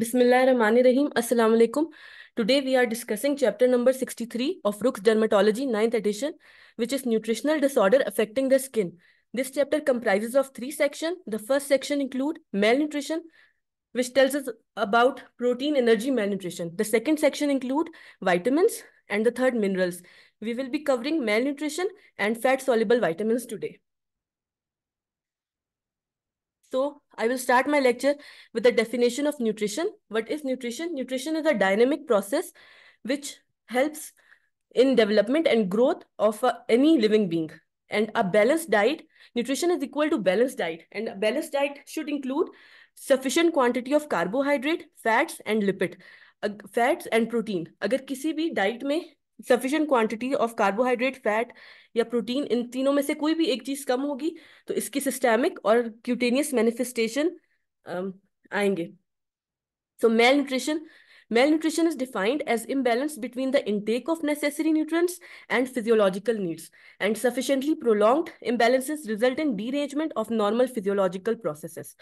Bismillahirrahmanirrahim. Assalamu alaikum. Today we are discussing chapter number 63 of Rook's Dermatology 9th edition, which is nutritional disorder affecting the skin. This chapter comprises of three sections. The first section include malnutrition, which tells us about protein, energy, malnutrition. The second section include vitamins and the third minerals. We will be covering malnutrition and fat soluble vitamins today. So I will start my lecture with the definition of nutrition. What is nutrition? Nutrition is a dynamic process which helps in development and growth of uh, any living being. And a balanced diet, nutrition is equal to balanced diet. And a balanced diet should include sufficient quantity of carbohydrate, fats and lipid. Uh, and protein. Protein अगर किसी भी diet में sufficient quantity of carbohydrate fat या protein इन तीनों में से कोई भी एक चीज कम होगी तो इसकी सिस्टेमिक और क्यूटेनियस मैनिफेस्टेशन आएंगे so malnutrition malnutrition is defined as imbalance between the intake of necessary nutrients and physiological needs and sufficiently prolonged imbalances result in derangement of normal physiological processes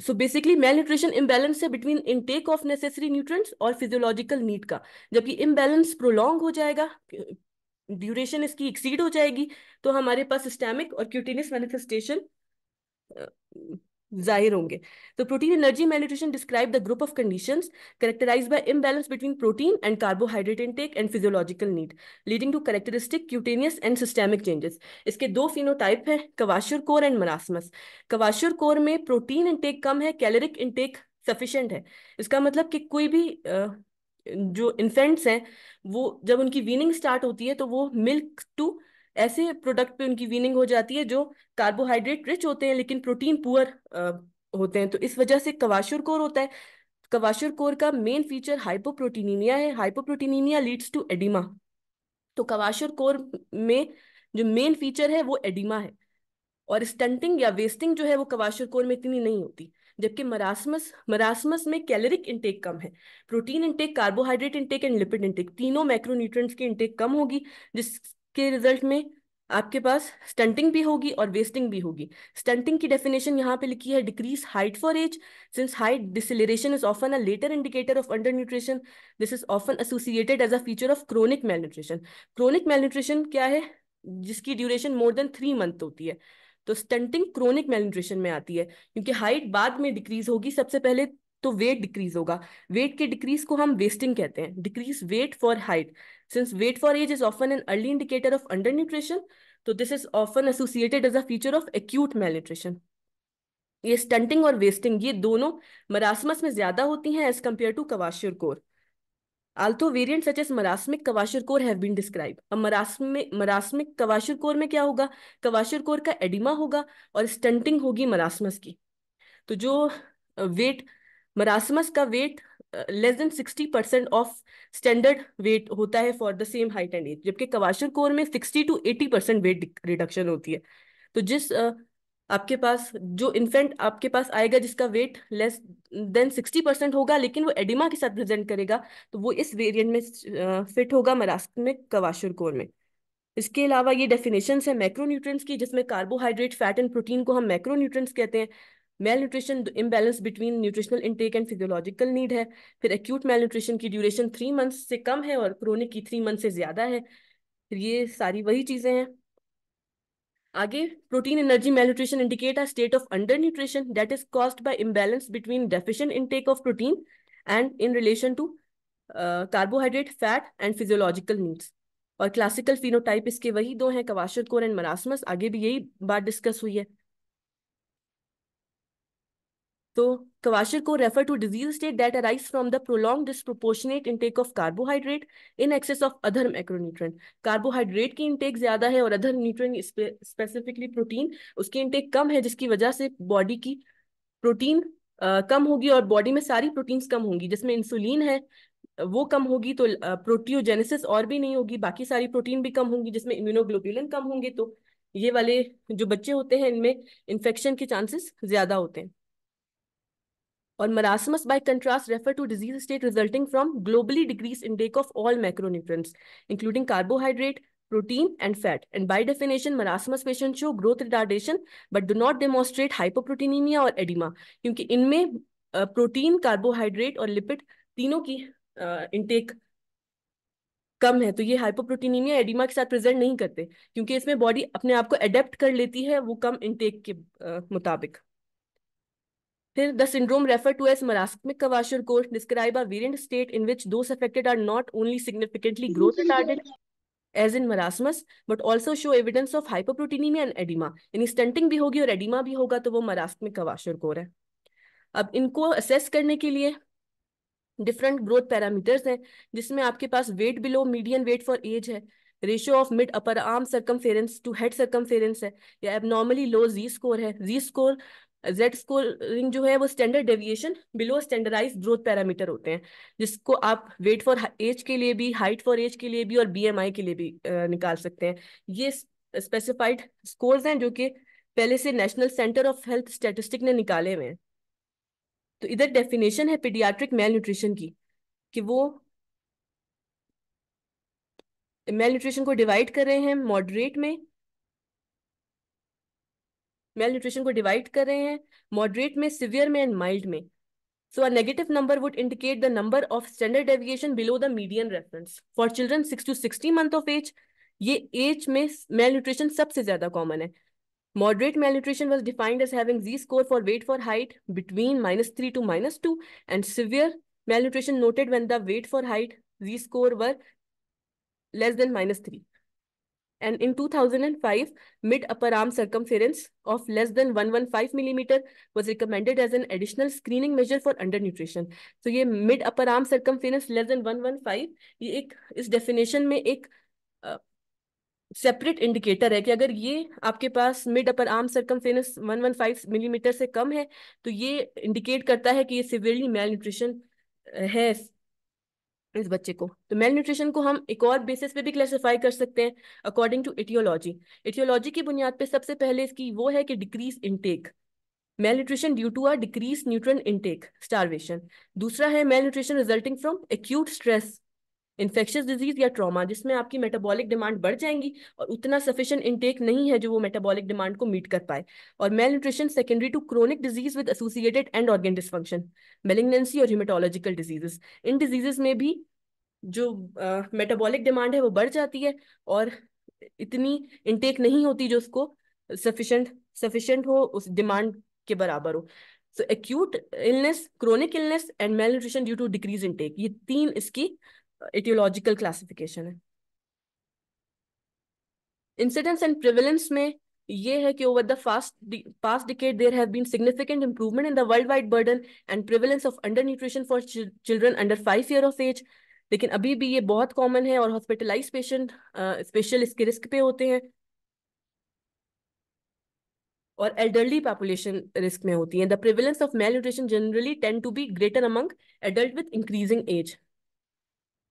so basically malnutrition imbalance है between intake of necessary nutrients और physiological need का जबकि imbalance prolong हो जाएगा duration इसकी exceed हो जाएगी तो हमारे पास सिस्टेमिक और क्यूटिनियस मैनिफेस्टेशन जाहिर होंगे तो protein energy malnutrition describe the group of condition characterize by imbalance between protein and carbohydrate intake and physiological need leading to characteristic cutaneous and systemic changes इसके दो फिनोटाइप है kwashiorkor and marasmus kwashiorkor में protein intake कम है caloric intake sufficient है इसका मतलब कि कोई भी जो इन्फेंट्स हैं वो जब उनकी वीनिंग स्टार्ट होती है तो वो मिल्क टू ऐसे प्रोडक्ट पे उनकी वीनिंग हो जाती है जो कार्बोहाइड्रेट रिच होते हैं लेकिन प्रोटीन पुअर होते हैं तो इस वजह से कवाशुर कोर होता है कवाशुर कोर का मेन फीचर हाइपोप्रोटीनिमिया है हाइपोप्रोटीनिमिया लीड्स टू एडिमा तो कवाशुर कोर में जो मेन फीचर है वो एडिमा है और स्टंटिंग या वेस्टिंग जो है वो कवाशुर कोर में इतनी नहीं होती जबकि मरासमस मरासमस में कैलोरिक इंटेक कम है protein intake carbohydrate intake and lipid intake तीनों मैक्रोन्यूट्रिएंट्स की इंटेक कम होगी जिस के रिजल्ट में आपके पास स्टंटिंग भी होगी और वेस्टिंग भी होगी स्टंटिंग की डेफिनेशन यहाँ पे लिखी है decrease height for age since height deceleration is often a later indicator of under undernutrition this is often associated as a feature of chronic malnutrition chronic malnutrition क्या है जिसकी duration more than three month होती है तो stunting chronic malnutrition में आती है क्योंकि हाइट बाद में डिक्रीज होगी सबसे पहले तो वेट डिक्रीज होगा वेट के डिक्रीज को हम वेस्टिंग कहते हैं decrease weight for height since weight for age is often an early indicator of under undernutrition तो this is often associated as a feature of acute malnutrition ये stunting और wasting ये दोनों marasmus में ज्यादा होती हैं as compare to kwashiorkor although variant such as marasmic kwashiorkor have been describe अब मरासमिक मरासमिक कवाशियर कोर में क्या होगा कवाशियर कोर का एडिमा होगा और स्टंटिंग होगी मरासमस की तो जो वेट uh, मरासमस का weight less than sixty percent of standard weight होता है for the same height and age जबकि कवाशर कोर में sixty to eighty percent weight reduction होती है तो जिस uh, आपके पास जो इन्फेंट आपके पास आएगा जिसका weight less than sixty percent होगा लेकिन वो एडिमा के साथ प्रेजेंट करेगा तो वो इस वेरियंट में फिट uh, होगा मरासमिक में कवाशर कोर में इसके अलावा ये डेफिनेशन है मैक्रोन्यूट्रिएंट्स की जिसमें कार्बोहाइड्रेट फैट एंड प्रोटीन को हम मैक्रोन्यूट्रिएंट्स कहते हैं malnutrition imbalance between nutritional intake and physiological need है फिर एक्यूट मेल न्यूट्रिशन की ड्यूरेशन थ्री मंथ्स से कम है और क्रोनिक की थ्री मंथ से ज्यादा है फिर ये सारी वही चीजें हैं आगे protein energy malnutrition indicate a state of under undernutrition that is caused by imbalance between deficient intake of protein and in relation to carbohydrate fat and physiological needs और क्लासिकल फिनोटाइप इसके वही दो हैं कवाशर core and marasmus आगे भी यही बात discuss हुई है तो कवाशर को refer to disease state that arise from the prolonged disproportionate intake of carbohydrate in excess of other macronutrient. Carbohydrate की इंटेक ज्यादा है और अदर न्यूट्रिएंट स्पेसिफिकली प्रोटीन उसकी इंटेक कम है जिसकी वजह से बॉडी की प्रोटीन कम होगी और बॉडी में सारी प्रोटीन्स कम होंगी जिसमें इंसुलिन है वो कम होगी तो प्रोटियोजेनेसिस और भी नहीं होगी बाकी सारी प्रोटीन भी कम होंगी जिसमें इम्यूनोग्लोबुलिन कम होंगे तो ये वाले जो बच्चे होते हैं इनमें इन्फेक्शन के चांसेस ज्यादा होते हैं और marasmus by contrast refer to disease state resulting from globally decreased intake of all macronutrients including carbohydrate protein and fat and by definition marasmus patients show growth retardation but do not demonstrate hypoproteinemia or edema क्योंकि इनमें protein carbohydrate और lipid तीनों की intake कम है तो ये हाइपोप्रोटीनिमिया oedema के साथ प्रेजेंट नहीं करते क्योंकि इसमें बॉडी अपने आप को एडेप्ट कर लेती है वो कम इंटेक के मुताबिक फिर the syndrome refer to as marasmic kwashiorkor describe a variant state in which those are not only significantly growth retarded as in marasmus but also show evidence of hypoproteinemia and oedema यानी stunting भी होगी और oedema भी होगा तो वो मरास्मिक कवाशर core है अब इनको असेस करने के लिए डिफरेंट ग्रोथ पैरामीटर्स हैं जिसमें आपके पास weight below medium weight for age है ratio of mid upper arm circum to head circum है या एबनॉर्मली लो जी स्कोर है जी स्कोर जेड स्कोरिंग जो है वो standard deviation below standardize growth parameter होते हैं जिसको आप वेट फॉर एज के लिए भी हाइट फॉर एज के लिए भी और बी के लिए भी निकाल सकते हैं ये स्पेसिफाइड स्कोर्स हैं जो कि पहले से National Center of Health Statistic ने निकाले हुए हैं तो इधर डेफिनेशन है पीडियाट्रिक मेल न्यूट्रिशन की कि वो मेल न्यूट्रिशन को डिवाइड कर रहे हैं मॉडरेट में मेल न्यूट्रिशन को डिवाइड कर रहे हैं मॉडरेट में सिवियर में एंड माइल्ड में so a negative number would indicate the number of standard deviation below the medium reference for children six to sixty month of age ये age में malnutrition सबसे ज्यादा कॉमन है moderate malnutrition was defined as having z score for weight for height between minus three to minus two and severe malnutrition noted when the weight for height z score were less than minus three and in 2005 mid upper arm circumference of less than 115 mm was recommended as an additional screening measure for undernutrition so ye mid upper arm circumference less than 115 ye ek is definition mein ek separate indicator है कि अगर ये आपके पास mid upper arm one one five millimetre से कम है तो ये इंडिकेट करता है कि ये सिवियरली मेल न्यूट्रिशन है इस बच्चे को तो मेल न्यूट्रिशन को हम एक और बेसिस पे भी क्लासिफाई कर सकते हैं अकॉर्डिंग टू इटियोलॉजी इटियोलॉजी की बुनियाद पे सबसे पहले इसकी वो है कि decrease intake malnutrition due to or decrease nutrient intake starvation दूसरा है malnutrition resulting from acute stress infectious disease या ट्रॉमा जिसमें आपकी मेटाबॉलिक डिमांड बढ़ जाएंगी और उतना सफिशिएंट इनटेक नहीं है जो वो मेटाबॉलिक डिमांड को मीट कर पाए और malnutrition secondary to chronic disease with associated and organ dysfunction malignancy और हिमेटोलॉजिकल डिजीजेस इन डिजीजेस में भी जो मेटाबॉलिक uh, डिमांड है वो बढ़ जाती है और इतनी इनटेक नहीं होती जो उसको सफिशेंट सफिशेंट हो उस डिमांड के बराबर हो so acute illness chronic illness and malnutrition due to decrease intake ये तीन इसकी एटियोलॉजिकल क्लासिफिकेशन है इंसिडेंस एंड प्रिवेलेंस में ये है कि over the fast past decade there have been significant improvement in the world wide burden and prevalence of under nutrition for children under five year of age लेकिन अभी भी ये बहुत कॉमन है और हॉस्पिटलाइज पेशेंट स्पेशल इसके risk पे होते हैं और एल्डरली पॉपुलेशन रिस्क में होती है the prevalence of malnutrition generally tend to be greater among adult with increasing age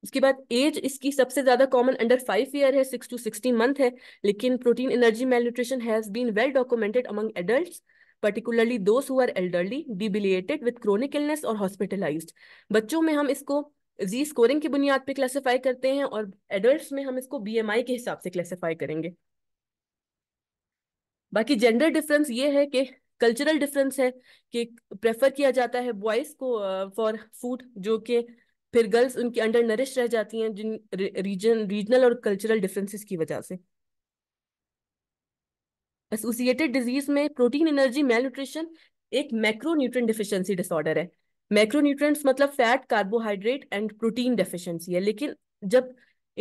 उसके बाद एज इसकी सबसे ज्यादा कॉमन अंडर फाइव ईयर है सिक्स टू सिक्सटीन मंथ है लेकिन protein energy malnutrition has been well documented among adult particularly those who are elderly debilitated with chronic illness और hospitalize बच्चों में हम इसको जी स्कोरिंग की बुनियाद पर क्लासीफाई करते हैं और एडल्ट में हम इसको बीएमआई के हिसाब से क्लासीफाई करेंगे बाकी जेंडर डिफरेंस ये है कि कल्चरल डिफरेंस है कि प्रेफर किया जाता है बॉयज को फॉर uh, फूड जो कि फिर गर्ल्स उनके अंडर नरिश रह जाती हैं जिन रीजन रीजनल और कल्चरल डिफरेंसेस की वजह से एसोसिएटेड डिजीज में प्रोटीन एनर्जी मेल न्यूट्रिशन एक मैक्रो न्यूट्रन डिफिशियंसी डिसऑर्डर है मैक्रो न्यूट्रंट्स मतलब fat carbohydrate and protein deficiency है लेकिन जब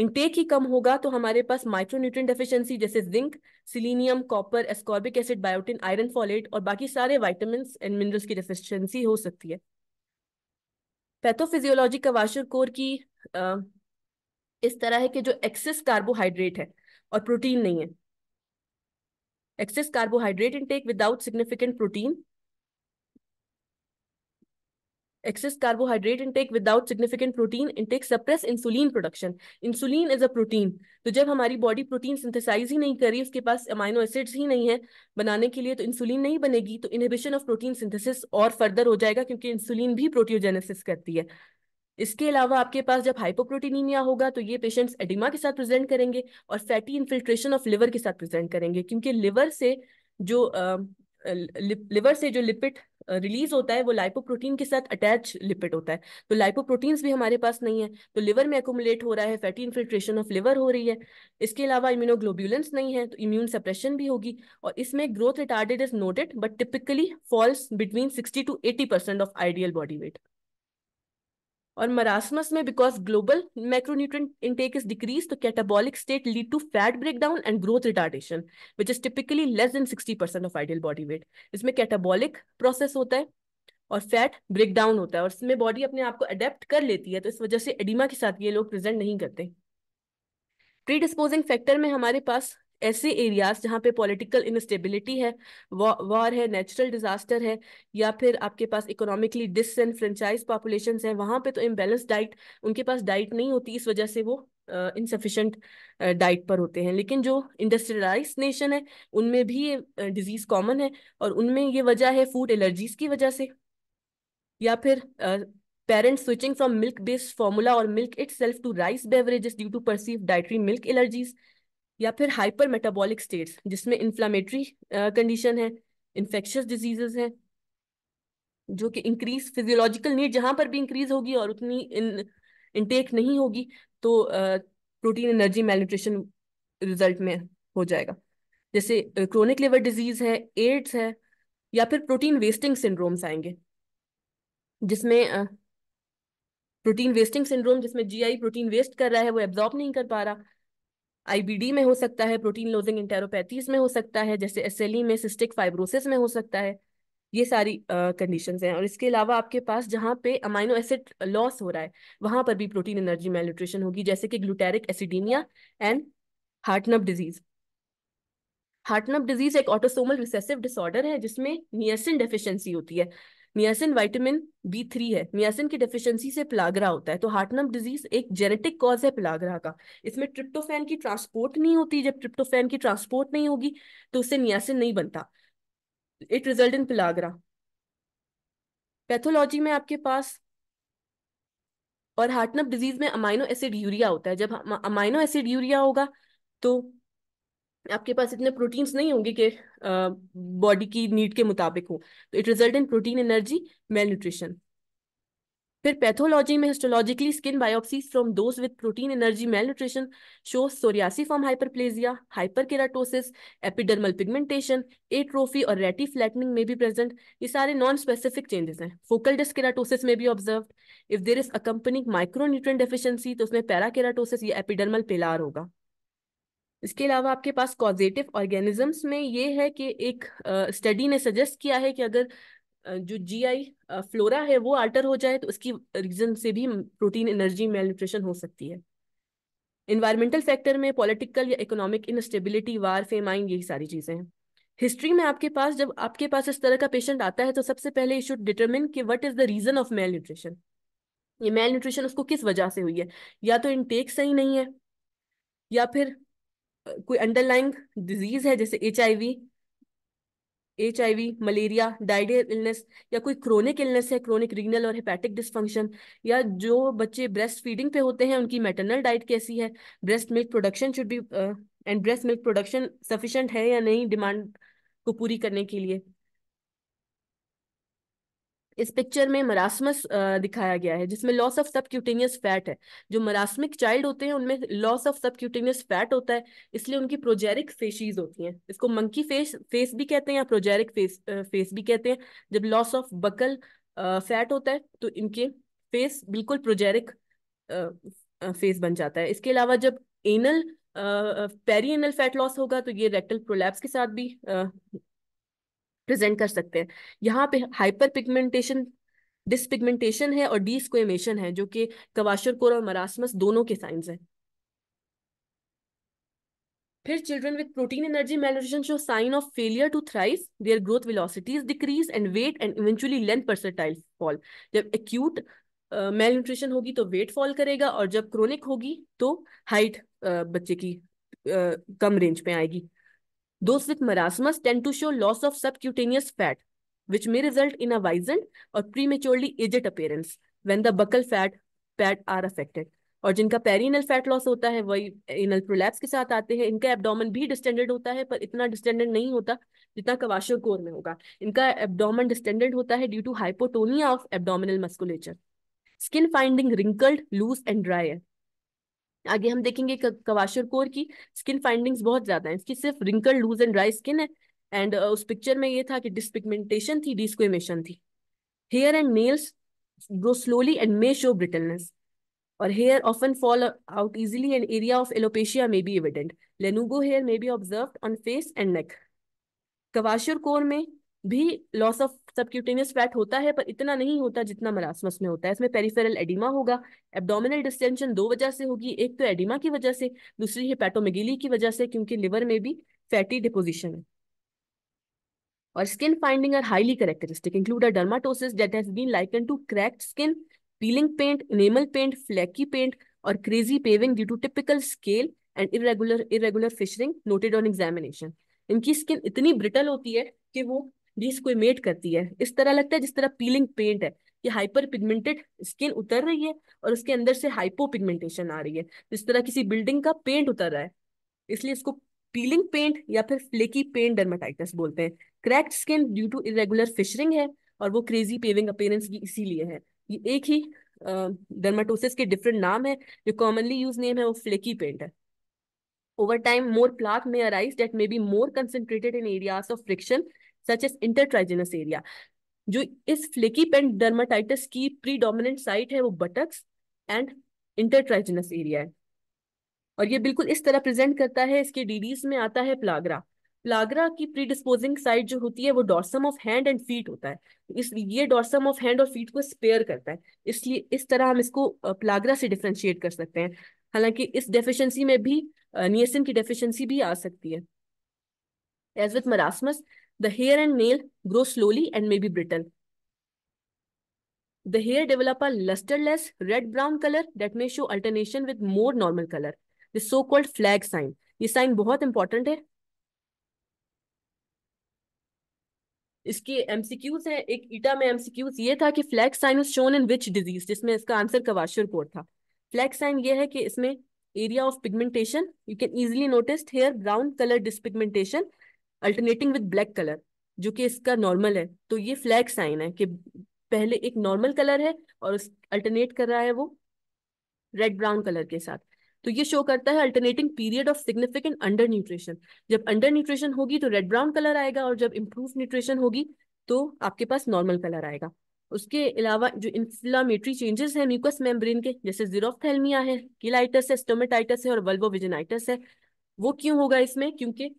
इनटेक ही कम होगा तो हमारे पास माइक्रो न्यूट्रन डेफिशिएंसी जैसे zinc selenium copper ascorbic acid biotin iron folate और बाकी सारे वाइटामिन एंड मिनरल्स की डेफिशियंसी हो सकती है पैथोफिजियोलॉजी का कोर की इस तरह है कि जो एक्सेस कार्बोहाइड्रेट है और प्रोटीन नहीं है excess carbohydrate intake without significant protein excess carbohydrate intake without significant protein intake suppress insulin production insulin is a protein तो जब हमारी बॉडी प्रोटीन सिंथेसाइज ही नहीं कर रही उसके पास अमाइनो एसिड्स ही नहीं है बनाने के लिए तो इंसुलिन नहीं बनेगी तो इनहिबिशन ऑफ प्रोटीन सिंथेसिस और फर्दर हो जाएगा क्योंकि इंसुलिन भी प्रोटियोजेनेसिस करती है इसके अलावा आपके पास जब हाइपोप्रोटीनीमिया होगा तो ये पेशेंट्स एडिमा के साथ प्रेजेंट करेंगे और फैटी इन्फिल्ट्रेशन ऑफ लिवर के साथ प्रेजेंट करेंगे क्योंकि लिवर से जो लिवर से जो लिपिड रिलीज होता है वो लाइपोप्रोटीन के साथ अटैच लिपिड होता है तो लाइपोप्रोटीन्स भी हमारे पास नहीं है तो लिवर में एकोमुलेट हो रहा है फैटी इन्फिल्ट्रेशन ऑफ लिवर हो रही है इसके अलावा इम्यूनोग्लोब्यूलेंस नहीं है तो इम्यून सप्रेशन भी होगी और इसमें growth retarded is noted but typically falls between sixty to eighty percent of ideal body weight और मरासमस में because global micronutrient intake is decrease तो catabolic state lead to fat breakdown and growth retardation which is typically less than sixty percent of ideal body weight इसमें catabolic process होता है और fat break down होता है और इसमें body अपने आप को अडेप्ट कर लेती है तो इस वजह से एडिमा के साथ ये लोग प्रेजेंट नहीं करते डिस्पोजिंग फैक्टर में हमारे पास ऐसे एरियाज जहाँ पे पॉलिटिकल इनस्टेबिलिटी है वॉर है नेचुरल डिजास्टर है या फिर आपके पास इकोनॉमिकली डिसफ्रेंचाइज पॉपुलेशन है वहाँ पे तो इम्बेलेंस डाइट उनके पास डाइट नहीं होती इस वजह से वो इनसफिशेंट uh, डाइट uh, पर होते हैं लेकिन जो इंडस्ट्रियलाइज नेशन है उनमें भी ये डिजीज कॉमन है और उनमें ये वजह है फूड एलर्जीज की वजह से या फिर parents switching from milk based formula और milk itself to rice beverages due to perceive dietary milk allergies या फिर हाइपर मेटाबॉलिक स्टेट्स जिसमें इन्फ्लामेटरी कंडीशन uh, है इन्फेक्शस डिजीजेस हैं जो कि इंक्रीज फिजियोलॉजिकल नीड जहां पर भी इंक्रीज होगी और उतनी इन इनटेक नहीं होगी तो प्रोटीन एनर्जी मेलन्यूट्रिशन रिजल्ट में हो जाएगा जैसे क्रोनिक लिवर डिजीज है एड्स है या फिर प्रोटीन वेस्टिंग सिंड्रोम्स आएंगे जिसमें प्रोटीन वेस्टिंग सिंड्रोम जिसमें जीआई प्रोटीन वेस्ट कर रहा है वो एब्जॉर्ब नहीं कर पा रहा आईबीडी में हो सकता है प्रोटीन लोजिंग इंटेरोपैथीज में हो सकता है जैसे एसएलई e में सिस्टिक फाइब्रोसिस में हो सकता है ये सारी कंडीशन uh, हैं और इसके अलावा आपके पास जहाँ पे अमाइनो एसिड लॉस हो रहा है वहां पर भी प्रोटीन एनर्जी मेलन्यूट्रिशन होगी जैसे कि glutaric acidaemia and Hartnup disease Hartnup disease एक ऑटोसोमल रिसेसिव डिसऑर्डर है जिसमें नियसिन डेफिशिएंसी होती है नियासिन विटामिन बी थ्री है नियासिन की डेफिशिएंसी से प्लागरा होता है तो हार्टनम डिजीज एक जेनेटिक कॉज है प्लागरा का इसमें ट्रिप्टोफैन की ट्रांसपोर्ट नहीं होती जब ट्रिप्टोफैन की ट्रांसपोर्ट नहीं होगी तो उससे नियासिन नहीं बनता it result in pellagra pathology में आपके पास और हार्टनप डिजीज में अमाइनो एसिड यूरिया होता है जब अमाइनो एसिड यूरिया होगा तो आपके पास इतने प्रोटीन्स नहीं होंगे कि बॉडी की नीड के मुताबिक हो तो it result in protein energy malnutrition फिर पैथोलॉजी में histologically skin biopsies from those with protein energy malnutrition show form hyperplasia hyper keratosis epidermal pigmentation atrophy और रेटी फ्लैटनिंग में भी प्रेजेंट ये सारे नॉन स्पेसिफिक चेंजेस हैं focal dyskeratosis में भी observe if there is accompanying micro nutrient deficiency तो उसमें पैराकेराटोसिस या एपिडर्मल पेलार होगा इसके अलावा आपके पास कॉजेटिव ऑर्गेनिजम्स में ये है कि एक स्टडी ने सजेस्ट किया है कि अगर जो जीआई फ्लोरा है वो आल्टर हो जाए तो उसकी रीजन से भी प्रोटीन एनर्जी मेल न्यूट्रिशन हो सकती है इन्वायरमेंटल फैक्टर में पॉलिटिकल या इकोनॉमिक इनस्टेबिलिटी वार फेमाइन यही सारी चीज़ें हैं हिस्ट्री में आपके पास जब आपके पास इस तरह का पेशेंट आता है तो सबसे पहले यू शुड डिटरमिन कि what is the reason of malnutrition ये मेल न्यूट्रिशन उसको किस वजह से हुई है या तो इनटेक सही नहीं है या फिर कोई अंडरलाइंग डिजीज है जैसे H I V H I V malaria diarrhoeal illness या कोई क्रोनिक इलनेस है क्रोनिक रीनल और हेपेटिक डिस्फंक्शन या जो बच्चे ब्रेस्ट फीडिंग पे होते हैं उनकी मेटरनल डाइट कैसी है breast milk production should be and breast milk production sufficient है या नहीं डिमांड को पूरी करने के लिए इस पिक्चर में मरासमस दिखाया गया है जिसमें loss of subcutaneous fat है जो मरासमिक चाइल्ड होते हैं उनमें loss of subcutaneous fat होता है इसलिए उनकी प्रोजेरिक फेशीज होती हैं इसको मंकी फेस फेस भी कहते हैं या प्रोजेरिक फेस फेस भी कहते हैं जब लॉस ऑफ बकल फैट होता है तो इनके फेस बिल्कुल प्रोजेरिक फेस बन जाता है इसके अलावा जब anal perianal fat loss होगा तो ये रेक्टल प्रोलैप्स के साथ भी प्रेजेंट कर सकते हैं यहाँ पे हाइपर पिगमेंटेशन डिसपिगमेंटेशन है और डीस्क्वेमेशन है जो कि कवाशर कोर और मरासमस दोनों के साइंस हैं फिर children with protein energy malnutrition show sign of failure to thrive their growth velocities decrease and weight and eventually length percentile fall जब एक्यूट मेल न्यूट्रिशन होगी तो वेट फॉल करेगा और जब क्रोनिक होगी तो हाइट uh, बच्चे की uh, कम रेंज पे आएगी Those with marasmus tend to show loss of subcutaneous fat, which may result in a wizened or prematurely aged appearance when the buccal fat pad are affected. और जिनका perennial fat loss होता है वही इनल prolapse के साथ आते हैं इनका एब्डोमेन भी डिस्टेंडेड होता है पर इतना डिस्टेंडेड नहीं होता जितना कवाशो कोर में होगा इनका एब्डोमेन डिस्टेंडेड होता है due to hypotonia of abdominal musculature skin finding wrinkled loose and dry है आगे हम देखेंगे कवाशर कोर की स्किन फाइंडिंग्स बहुत ज्यादा है इसकी सिर्फ wrinkle loose and dry skin है एंड uh, उस पिक्चर में ये था कि डिस्पिगमेंटेशन थी डिस्कोमेशन थी hair and nails grow slowly and may show brittleness और hair often fall out easily and area of alopecia may be evident लेनुगो hair may be observe on face and neck kwashiorkor में भी loss of subcutaneous fat होता है पर इतना नहीं होता जितना मरासमस में होता है इसमें पेरिफेरल एडिमा होगा एब्डोमिनल डिस्टेंशन दो वजह से होगी एक तो एडिमा की वजह से दूसरी है पैटोमेगिली की वजह से क्योंकि लिवर में भी फैटी डिपोजिशन है और skin finding are highly characteristic include dermatosis that has been liken to cracked skin peeling paint enamel paint flaky paint और crazy paving due to typical scale and irregular irregular fissuring noted on examination इनकी स्किन इतनी brittle होती है कि वो डिस्क्वेमेट करती है इस तरह लगता है जिस तरह पीलिंग पेंट है कि हाइपर पिगमेंटेड स्किन उतर रही है और उसके अंदर से हाइपो पिगमेंटेशन आ रही है जिस तो तरह किसी बिल्डिंग का पेंट उतर रहा है इसलिए इसको पीलिंग पेंट या फिर फ्लेकी पेंट डर्माटाइटिस बोलते हैं cracked skin due to irregular fissuring है और वो क्रेजी पेविंग अपेयरेंस भी इसीलिए है ये एक ही डर्माटोसिस के डिफरेंट नाम है जो कॉमनली यूज नेम है वो फ्लेकी पेंट है ओवर टाइम मोर प्लाक में arise that may be more concentrated in areas of friction such as intertriginous area. जो इस फ्लेकी पेंट डर्माटाइटिस की प्रीडोमिनेंट साइट है वो बटक्स एंड इंटरट्राइजिनस एरिया है और ये बिल्कुल इस तरह प्रेजेंट करता है इसके डीडीज में आता है प्लागरा प्लागरा की प्रीडिस्पोजिंग साइट जो होती है वो dorsum of hand and feet होता है इस ये डॉर्सम ऑफ हैंड और फीट को स्पेयर करता है इसलिए इस तरह हम इसको प्लागरा से डिफ्रेंशिएट कर सकते हैं हालांकि इस डेफिशिएंसी में भी नियसिन की डेफिशिएंसी भी आ सकती है as with marasmus The hair and nail grow slowly and may be brittle. The hair develop a lusterless red-brown color that may show alternation with more normal color. The so-called flag sign. ye sign bahut important hai इसके MCQs हैं एक ईटा में MCQs ये था कि flag sign is shown in which disease जिसमें इसका आंसर कवाशर कोड था फ्लैग साइन ये है कि इसमें area of pigmentation you can easily notice hair brown colour dyspigmentation alternating with black colour जो कि इसका नॉर्मल है तो ये फ्लैग साइन है कि पहले एक नॉर्मल कलर है और उस अल्टरनेट कर रहा है वो रेड ब्राउन कलर के साथ तो ये शो करता है alternating period of significant under nutrition जब अंडर न्यूट्रिशन होगी तो रेड ब्राउन कलर आएगा और जब इम्प्रूव न्यूट्रिशन होगी तो आपके पास नॉर्मल कलर आएगा उसके अलावा जो इन्फ्लामेटरी चेंजेस हैं म्यूकस मेम्ब्रेन के जैसे जीरोमिया है किलाइटस है स्टोमेटाइटस है और वल्वोविजनाइटस है वो क्यों होगा इसमें क्योंकि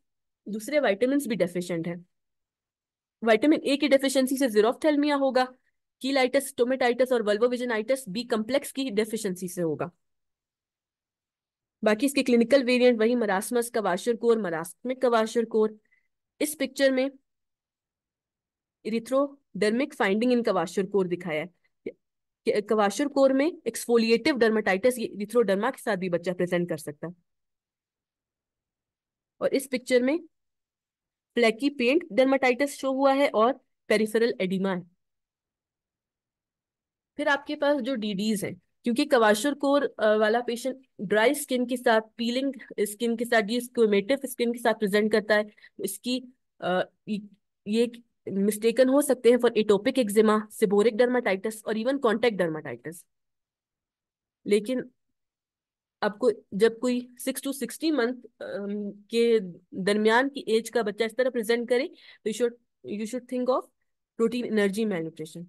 दूसरे वाइटामिन भी डेफिशिएंट है वाइटामिन ए की डेफिशिएंसी से जीरोफ्थेलमिया होगा कीलाइटिस टोमेटाइटिस और वल्वोविजनाइटिस बी कम्प्लेक्स की डेफिशिएंसी से होगा बाकी इसके क्लिनिकल वेरिएंट वही marasmus kwashiorkor marasmic kwashiorkor इस पिक्चर में erythrodermic finding in kwashiorkor दिखाया है कवाशर कोर में एक्सफोलिएटिव डर्माटाइटिस ये इरिथ्रोडर्मा के साथ भी बच्चा प्रेजेंट कर सकता है और इस पिक्चर में फ्लैकी पेंट डर्माटाइटिस शो हुआ है और पेरिफेरल एडिमा है फिर आपके पास जो डीडीज है क्योंकि कवाशर कोर वाला पेशेंट ड्राई स्किन के साथ पीलिंग स्किन के साथ डिस्क्यूमेटिव स्किन के साथ प्रेजेंट करता है इसकी आ, ये मिस्टेकन हो सकते हैं for atopic eczema seborrhoeic dermatitis और इवन कॉन्टेक्ट डर्माटाइटिस लेकिन आपको जब कोई सिक्स टू सिक्सटी मंथ के दरमियान की एज का बच्चा इस तरह प्रेजेंट करे तो you should you should think of protein energy malnutrition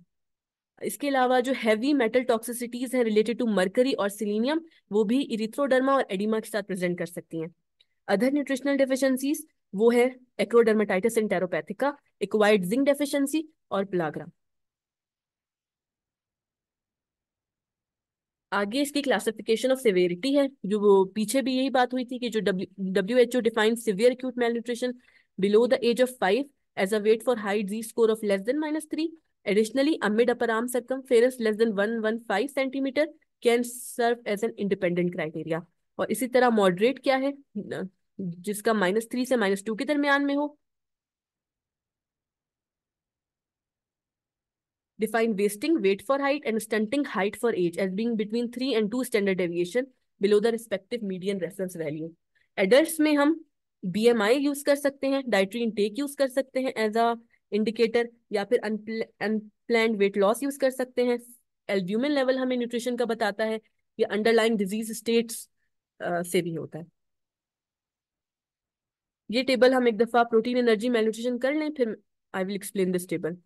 इसके अलावा जो हैवी मेटल टॉक्सिसिटीज हैं रिलेटेड टू मरकरी और सिलीनियम वो भी इरिथ्रोडर्मा और एडिमा के साथ प्रेजेंट कर सकती हैं अदर न्यूट्रिशनल डेफिशिएंसीज वो है acrodermatitis and enteropathica acquired zinc deficiency और प्लाग्राम आगे इसकी क्लासिफिकेशन ऑफ सिवियरिटी है जो पीछे भी यही बात हुई थी कि जो W H O define severe acute malnutrition below the age of five as a weight for height Z score of less than minus three additionally a mid upper arm circumference less than one one five centimetre can serve as an independent criteria और इसी तरह moderate क्या है जिसका minus three से minus two के दरमियान में हो define wasting weight for height and stunting height for age as being between 3 and 2 standard deviation below the respective median reference value. Adults में हम बी एम आई यूज कर सकते हैं डाइट्री इनटेक यूज कर सकते हैं एज अ इंडिकेटर या फिर अनप्लैंड वेट लॉस यूज कर सकते हैं एल्ब्यूमिन लेवल हमें न्यूट्रिशन का बताता है या अंडरलाइन डिजीज स्टेट्स से भी होता है ये टेबल हम एक दफा प्रोटीन एनर्जी मेल कर लें फिर I will explain this table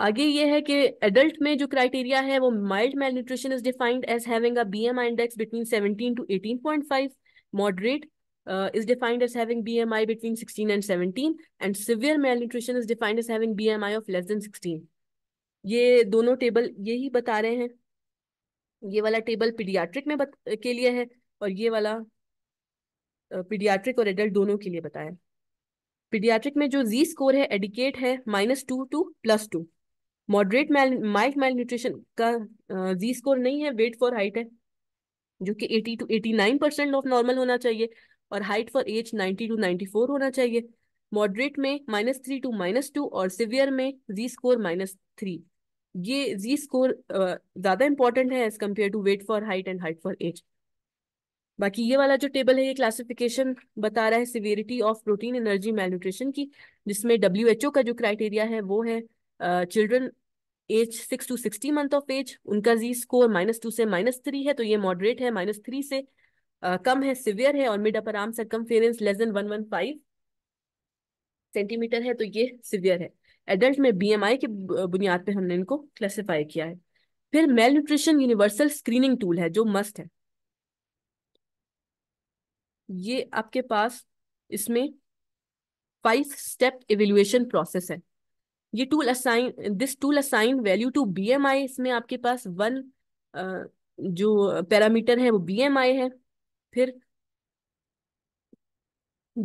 आगे ये है कि एडल्ट में जो क्राइटेरिया है वो mild malnutrition is defined as having a BMI index between 17 to 18.5 moderate is defined as having BMI between 16 and 17 and malnutrition is defined as having BMI of less than 16 ये दोनों table यही बता रहे हैं ये वाला table paediatric में बत, के लिए है और ये वाला पीडियाट्रिक और एडल्ट दोनों के लिए बताया पीडियाट्रिक में जो जी स्कोर है एडिकेट है minus two to plus two moderate mild malnutrition का जी uh, स्कोर नहीं है वेट फॉर हाइट है जो कि 80 टू 89 परसेंट ऑफ नॉर्मल होना चाहिए और हाइट फॉर एज 90 टू 94 होना चाहिए मॉडरेट में minus three to minus two और सिवियर में जी स्कोर माइनस थ्री ये जी स्कोर ज्यादा इंपॉर्टेंट है as compare to weight for height and height for age बाकी ये वाला जो टेबल है ये क्लासिफिकेशन बता रहा है severity of protein energy malnutrition की जिसमें डब्ल्यू एच ओ का जो क्राइटेरिया है वो है children age six to sixty month of age उनका जी स्कोर माइनस टू से माइनस थ्री है तो ये मॉडरेट है माइनस थ्री से uh, कम है सिवियर है और mid upper arm circumference less than one one five centimetre है तो ये सिवियर है एडल्ट में बीएमआई के बुनियाद पे हमने इनको क्लासिफाई किया है फिर malnutrition universal screening tool है जो मस्ट है ये आपके पास इसमें फाइव स्टेप इवेल्युएशन प्रोसेस है ये tool assign this tool assign value to BMI इसमें आपके पास वन जो पैरामीटर है वो बीएमआई है फिर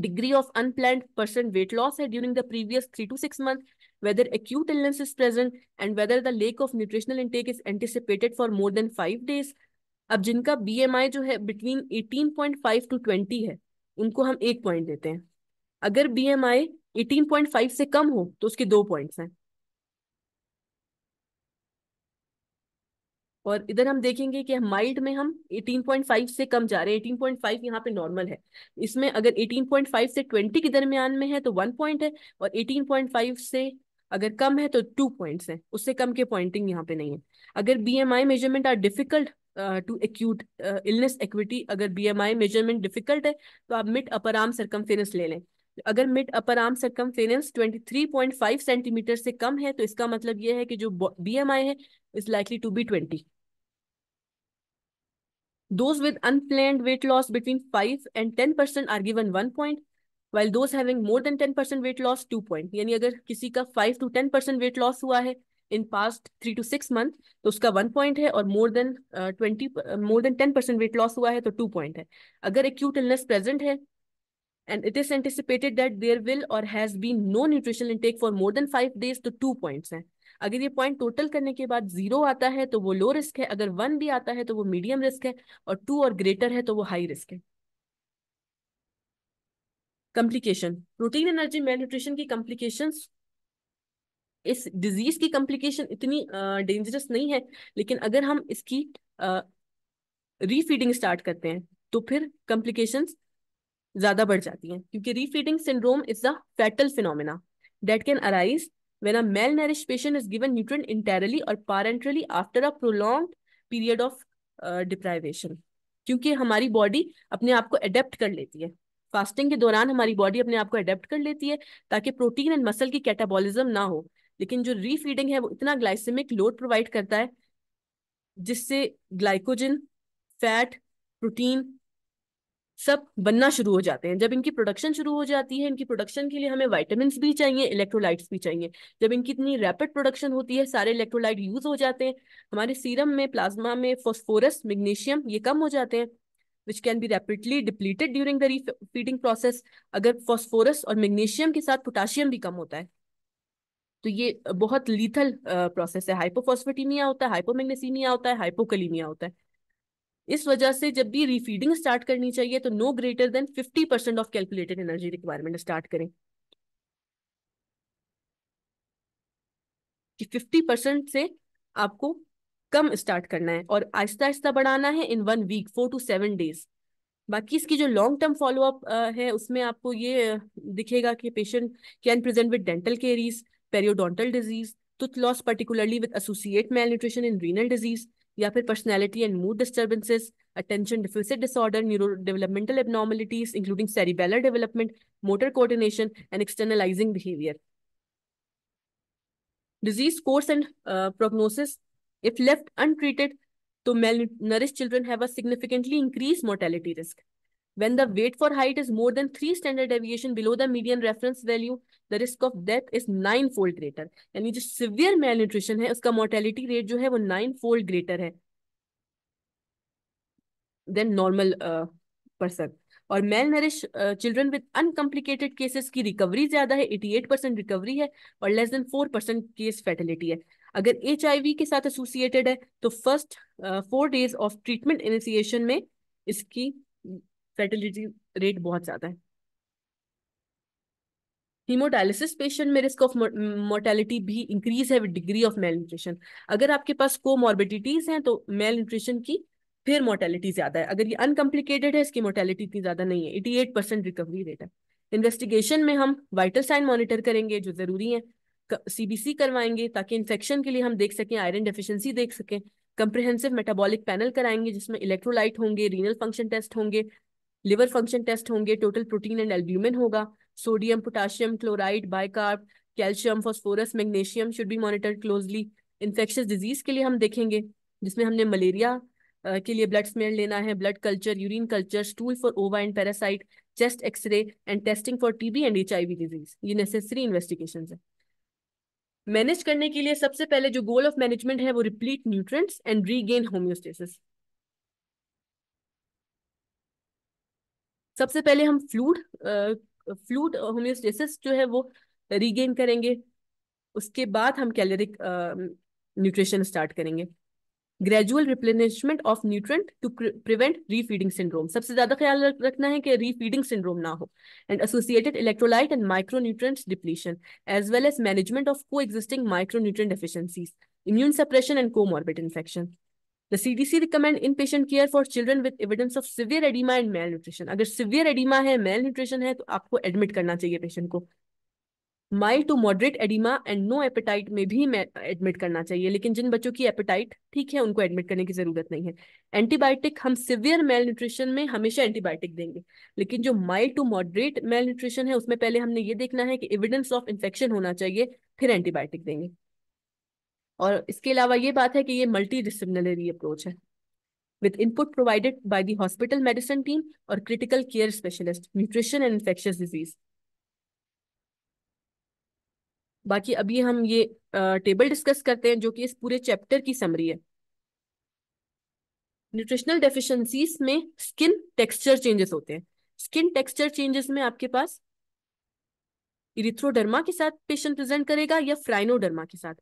degree of unplanned percent weight loss है during the previous three to six month whether acute illness is present and whether the lack of nutritional intake is anticipated for more than five days अब जिनका BMI जो है between eighteen point five to twenty है उनको हम एक point देते हैं अगर बी एम आई 18.5 से कम हो तो उसके दो पॉइंट्स हैं और इधर हम देखेंगे कि माइल्ड में हम 18.5 से कम जा रहे हैं 18.5 यहाँ पे नॉर्मल है इसमें अगर 18.5 से 20 के दरमियान में है तो वन पॉइंट है और 18.5 से अगर कम है तो टू पॉइंट्स हैं उससे कम के पॉइंटिंग यहाँ पे नहीं है अगर BMI measurement are difficult to acute illness equity अगर बीएमआई मेजरमेंट डिफिकल्ट है तो आप मिट अपर आर्म सरकम ले लें अगर mid upper arm circumference 23.5 centimetre से कम है तो इसका मतलब यह है कि जो बीएमआई है is likely to be twenty those with unplanned weight loss between 5 and 10% are given 1 point while those having more than 10% weight loss 2 point यानी अगर किसी का 5 to 10% weight loss हुआ है in past 3 to 6 month तो उसका 1 point है और more than uh, 20 uh, more than 10% weight loss हुआ है तो 2 point है अगर acute illness present है and it is anticipated that there will or has been no nutritional intake for more than five days to two points हैं अगर ये point total करने के बाद जीरो आता है तो वो लो रिस्क है अगर वन भी आता है तो वो मीडियम रिस्क है और टू और ग्रेटर है तो वो हाई रिस्क है complication protein energy malnutrition की इस डिजीज की कम्प्लिकेशन इतनी डेंजरस uh, नहीं है लेकिन अगर हम इसकी रीफीडिंग uh, स्टार्ट करते हैं तो फिर कम्प्लिकेशंस ज्यादा बढ़ जाती हैं क्योंकि refeeding syndrome is the fatal phenomena that can arise when a malnourish patient is given entirely entirely और parenterally after a period period of deprivation क्योंकि हमारी बॉडी अपने आप को अडेप्ट कर लेती है फास्टिंग के दौरान हमारी बॉडी अपने आप को अडेप्ट कर लेती है ताकि प्रोटीन एंड मसल की कैटाबॉलिज्म ना हो लेकिन जो रीफीडिंग है वो इतना ग्लाइसेमिक लोड प्रोवाइड करता है जिससे ग्लाइकोजन फैट प्रोटीन सब बनना शुरू हो जाते हैं जब इनकी प्रोडक्शन शुरू हो जाती है इनकी प्रोडक्शन के लिए हमें वाइटामिन भी चाहिए इलेक्ट्रोलाइट्स भी चाहिए जब इनकी इतनी रैपिड प्रोडक्शन होती है सारे इलेक्ट्रोलाइट यूज हो जाते हैं हमारे सीरम में प्लाज्मा में फॉस्फोरस मैग्नीशियम ये कम हो जाते हैं which can be rapidly depleted during the feeding process अगर फॉस्फोरस और मैग्नीशियम के साथ पोटाशियम भी कम होता है तो ये बहुत लीथल प्रोसेस है हाइपोफॉस्फेटीमिया होता है हाइपोमैग्नेसीमिया होता है हाइपोकलीमिया होता है इस वजह से जब भी रीफीडिंग स्टार्ट करनी चाहिए तो no greater than fifty percent of calculated energy requirement start करें कि फिफ्टी परसेंट से आपको कम स्टार्ट करना है और आहिस्ता आहिस्ता बढ़ाना है in one week four to seven days बाकी इसकी जो लॉन्ग टर्म फॉलोअप है उसमें आपको ये दिखेगा कि patient can present with dental caries periodontal disease tooth loss particularly with associate malnutrition in renal disease या फिर personality and mood disturbances attention deficit disorder neuro developmental abnormalities including cerebellar development motor coordination and externalising behaviour disease course and uh, prognosis if left untreated to malnourished children have a significantly increased mortality risk when the weight for height is more than 3 standard deviation below the median reference value the risk of death is nine fold greater यानी जो severe malnutrition है उसका mortality rate जो है वो nine fold greater है than normal person और malnourish children with uncomplicated cases की रिकवरी ज्यादा है एटी एट परसेंट रिकवरी है और less than four percent case fatality है अगर एच के साथ एसोसिएटेड है तो first four days of treatment initiation में इसकी फैटिलिटी रेट बहुत ज्यादा है हीमोडायलिसिस पेशेंट में रिस्क ऑफ मोर्टेलिटी भी इंक्रीज है with degree of malnutrition अगर आपके पास को मॉर्बिडिटीज हैं तो मेल न्यूट्रिशन की फिर मोर्टेलिटी ज्यादा है अगर ये अनकम्प्लिकेटेड है इसकी मोर्टेलिटी इतनी ज्यादा नहीं है eighty eight percent recovery rate है इन्वेस्टिगेशन में हम वाइटल साइन मॉनिटर करेंगे जो जरूरी है सीबीसी करवाएंगे ताकि इन्फेक्शन के लिए हम देख सकें आयरन डेफिशिएंसी देख सकें कंप्रिहेंसिव मेटाबॉलिक पैनल कराएंगे जिसमें इलेक्ट्रोलाइट होंगे रीनल फंक्शन टेस्ट होंगे लिवर फंक्शन टेस्ट होंगे टोटल प्रोटीन एंड एल्ब्यूमिन होगा sodium, potassium, chloride, bicarb, calcium, phosphorus, magnesium should be monitored closely. Infectious disease ke liye hum dekhenge jisme humne malaria ke liye blood smear lena hai blood culture urine culture stool for ova and parasite chest x-ray and testing for tb and hiv disease ye necessary investigations hai manage करने के लिए सबसे पहले जो goal of management है वो replete nutrients and regain homeostasis सबसे पहले हम फ्लूड फ्लूट होम्योस्टेसिस जो है वो रीगेन करेंगे उसके बाद हम कैलोरिक न्यूट्रिशन स्टार्ट करेंगे gradual replenishment of nutrient to prevent refeeding syndrome सबसे ज्यादा ख्याल रखना है कि रीफीडिंग सिंड्रोम ना हो and associated electrolyte and micronutrient depletion as well as management of coexisting micronutrient deficiencies immune suppression and comorbid infection the CDC recommend inpatient care for children with evidence of severe oedema and malnutrition अगर severe oedema है malnutrition है तो आपको admit करना चाहिए patient को mild to moderate oedema and no appetite में भी एडमिट करना चाहिए लेकिन जिन बच्चों की एपेटाइट ठीक है उनको एडमिट करने की जरूरत नहीं है एंटीबायोटिक हम सिवियर मेल न्यूट्रिशन में हमेशा एंटीबायोटिक देंगे लेकिन जो mild to moderate malnutrition है उसमें पहले हमने ये देखना है कि एविडेंस ऑफ इन्फेक्शन होना चाहिए फिर एंटीबायोटिक देंगे और इसके अलावा ये बात है कि ये मल्टी डिसिप्लिनरी अप्रोच है with input provided by the hospital medicine team और critical care specialist nutrition and infectious disease बाकी अभी हम ये टेबल डिस्कस करते हैं जो कि इस पूरे चैप्टर की समरी है न्यूट्रिशनल डेफिशिएंसीज में स्किन टेक्सचर चेंजेस होते हैं स्किन टेक्सचर चेंजेस में आपके पास इरिथ्रोडर्मा के साथ पेशेंट प्रेजेंट करेगा या फ्राइनोडर्मा के साथ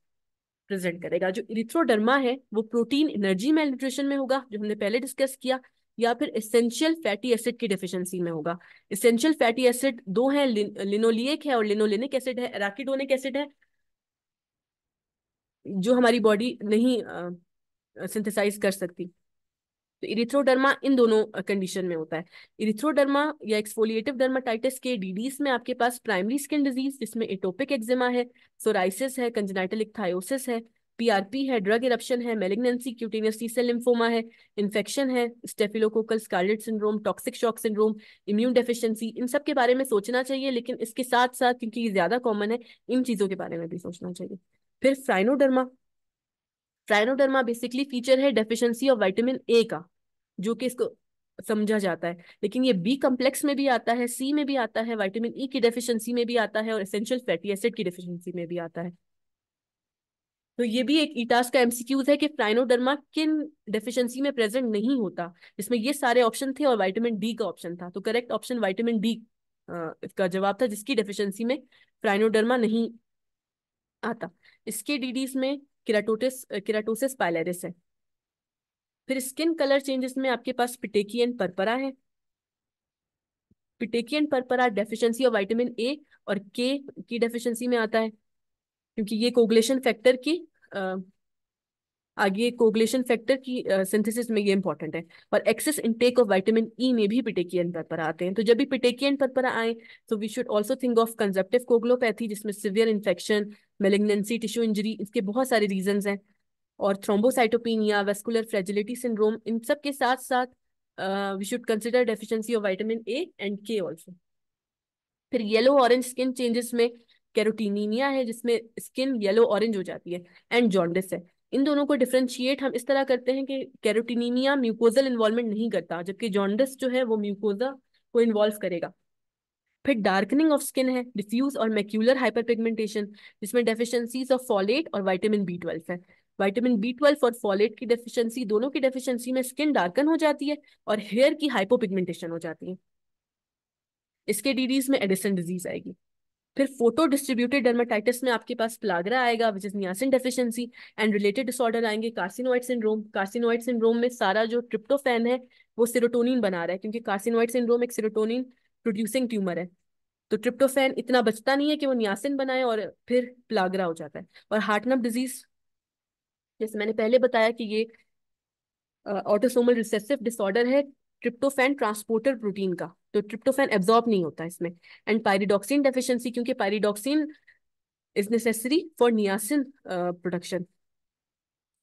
प्रेजेंट करेगा जो इरिथ्रोडर्मा है वो प्रोटीन एनर्जी मेल न्यूट्रिशन में होगा जो हमने पहले डिस्कस किया या फिर एसेंशियल फैटी एसिड की डिफिशियंसी में होगा एसेंशियल फैटी एसिड दो है लिनोलियक है और लिनोलिनिक एसिड है एराकिडोनिक एसिड है जो हमारी बॉडी नहीं सिंथेसाइज कर सकती तो इरिथ्रोडर्मा इन दोनों कंडीशन में होता है इरिथ्रोडर्मा या एक्सफोलिएटिव डर्माटाइटिस के डीडीज में आपके पास प्राइमरी स्किन डिजीज जिसमें एटोपिक एक्जिमा है सोराइसिस है कंजनाइटल इक्थायोसिस है पीआरपी है ड्रग इरप्शन है malignancy cutaneous T cell lymphoma है इन्फेक्शन है staphylococcal scarlet syndrome toxic shock syndrome immune deficiency इन सब के बारे में सोचना चाहिए लेकिन इसके साथ साथ क्योंकि ये ज्यादा कॉमन है इन चीजों के बारे में भी सोचना चाहिए फिर फ्राइनोडर्मा ट्राइनोडर्मा बेसिकली फीचर है डेफिशिएंसी ऑफ विटामिन ए का जो कि इसको समझा जाता है लेकिन ये बी कम्प्लेक्स में भी आता है सी में भी आता है विटामिन ई e की डेफिशिएंसी में भी आता है और एसेंशियल फैटी एसिड की डेफिशिएंसी में भी आता है तो ये भी एक ईटास e का एमसीक्यूज है कि फ्राइनोडर्मा किन डेफिशिएंसी में प्रेजेंट नहीं होता इसमें ये सारे ऑप्शन थे और विटामिन डी का ऑप्शन था तो करेक्ट ऑप्शन विटामिन डी इसका जवाब था जिसकी डेफिशिएंसी में फ्राइनोडर्मा नहीं आता इसके डीडीज में किराटोटिस किराटोसिस पायलरिस है फिर स्किन कलर चेंजेस में आपके पास पिटेकियन परपरा है petechiae and purpura deficiency of vitamin A और के की डेफिशिएंसी में आता है क्योंकि ये कोगुलेशन फैक्टर की आगे ये कोगुलेशन फैक्टर की सिंथेसिस में ये इंपॉर्टेंट है और excess intake of vitamin E में भी पिटेकियन पर आते हैं तो जब भी पिटेकियन पर आए तो we should also think of consumptive coagulopathy जिसमें severe infection malignancy tissue injury इसके बहुत सारे रीजन हैं और थ्रोम्बोसाइटोपिनिया वेस्कुलर फ्रेजिलिटी सिंड्रोम इन सब के साथ साथ we should consider deficiency of vitamin A and K also फिर येलो ऑरेंज स्किन चेंजेस में कैरोटीनिया है जिसमें स्किन येलो ऑरेंज हो जाती है एंड जॉन्डिस है इन दोनों को डिफ्रेंशिएट हम इस तरह करते हैं कि कैरोटिनीमिया म्यूकोजल इन्वॉल्वमेंट नहीं करता जबकि जॉन्डस जो है वो म्यूकोजा को इन्वॉल्व करेगा फिर डार्कनिंग ऑफ स्किन है डिफ्यूज और मैक्यूलर हाइपरपिगमेंटेशन जिसमें डेफिशिएंसीज ऑफ फॉलेट और विटामिन बी ट्वेल्व है वाइटामिन बी ट्वेल्व और फॉलेट की डेफिशिएंसी दोनों की डेफिशिएंसी में स्किन डार्कन हो जाती है और हेयर की हाइपोपिगमेंटेशन हो जाती है इसके डीडीज में एडिसन डिजीज आएगी फिर फोटो डिस्ट्रीब्यूटेड डर्माटाइटिस में आपके पास प्लाग्रा आएगा which is niacin deficiency and related disorder आएंगे कार्सिनोइड सिंड्रोम कार्सिनोइड सिंड्रोम में सारा जो ट्रिप्टोफैन है वो सिरोटोनिन बना रहा है क्योंकि कार्सिनोइड सिंड्रोम एक सिरोटोनिन प्रोड्यूसिंग ट्यूमर है तो ट्रिप्टोफैन इतना बचता नहीं है कि वो नियासिन बनाए और फिर प्लागरा हो जाता है और हार्टनप डिजीज जैसे मैंने पहले बताया कि ये ऑटोसोमल रिसेसिव डिसऑर्डर है ट्रिप्टोफैन ट्रांसपोर्टर प्रोटीन का तो ट्रिप्टोफैन एब्जॉर्ब नहीं होता इसमें एंड पायरिडॉक्सिन डेफिशिएंसी क्योंकि pyridoxine is necessary for niacin production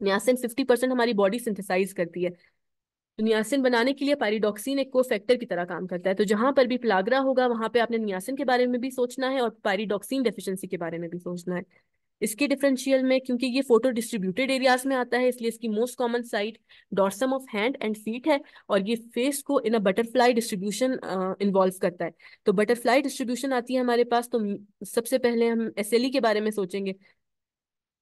niacin fifty percent हमारी बॉडी सिंथेसाइज करती है तो नियासिन बनाने के लिए पायरिडॉक्सिन एक को फैक्टर की तरह काम करता है तो जहां पर भी प्लाग्रा होगा वहां पर आपने नियासिन के बारे में भी सोचना है और पायरिडॉक्सिन डेफिशियंसी के बारे में भी सोचना है इसके डिफरेंशियल में क्योंकि ये फोटो डिस्ट्रीब्यूटेड एरियाज में आता है इसलिए इसकी most common site dorsum of hand and feet है और ये फेस को in a butterfly distribution involve करता है तो बटरफ्लाई डिस्ट्रीब्यूशन आती है हमारे पास तो सबसे पहले हम एस e के बारे में सोचेंगे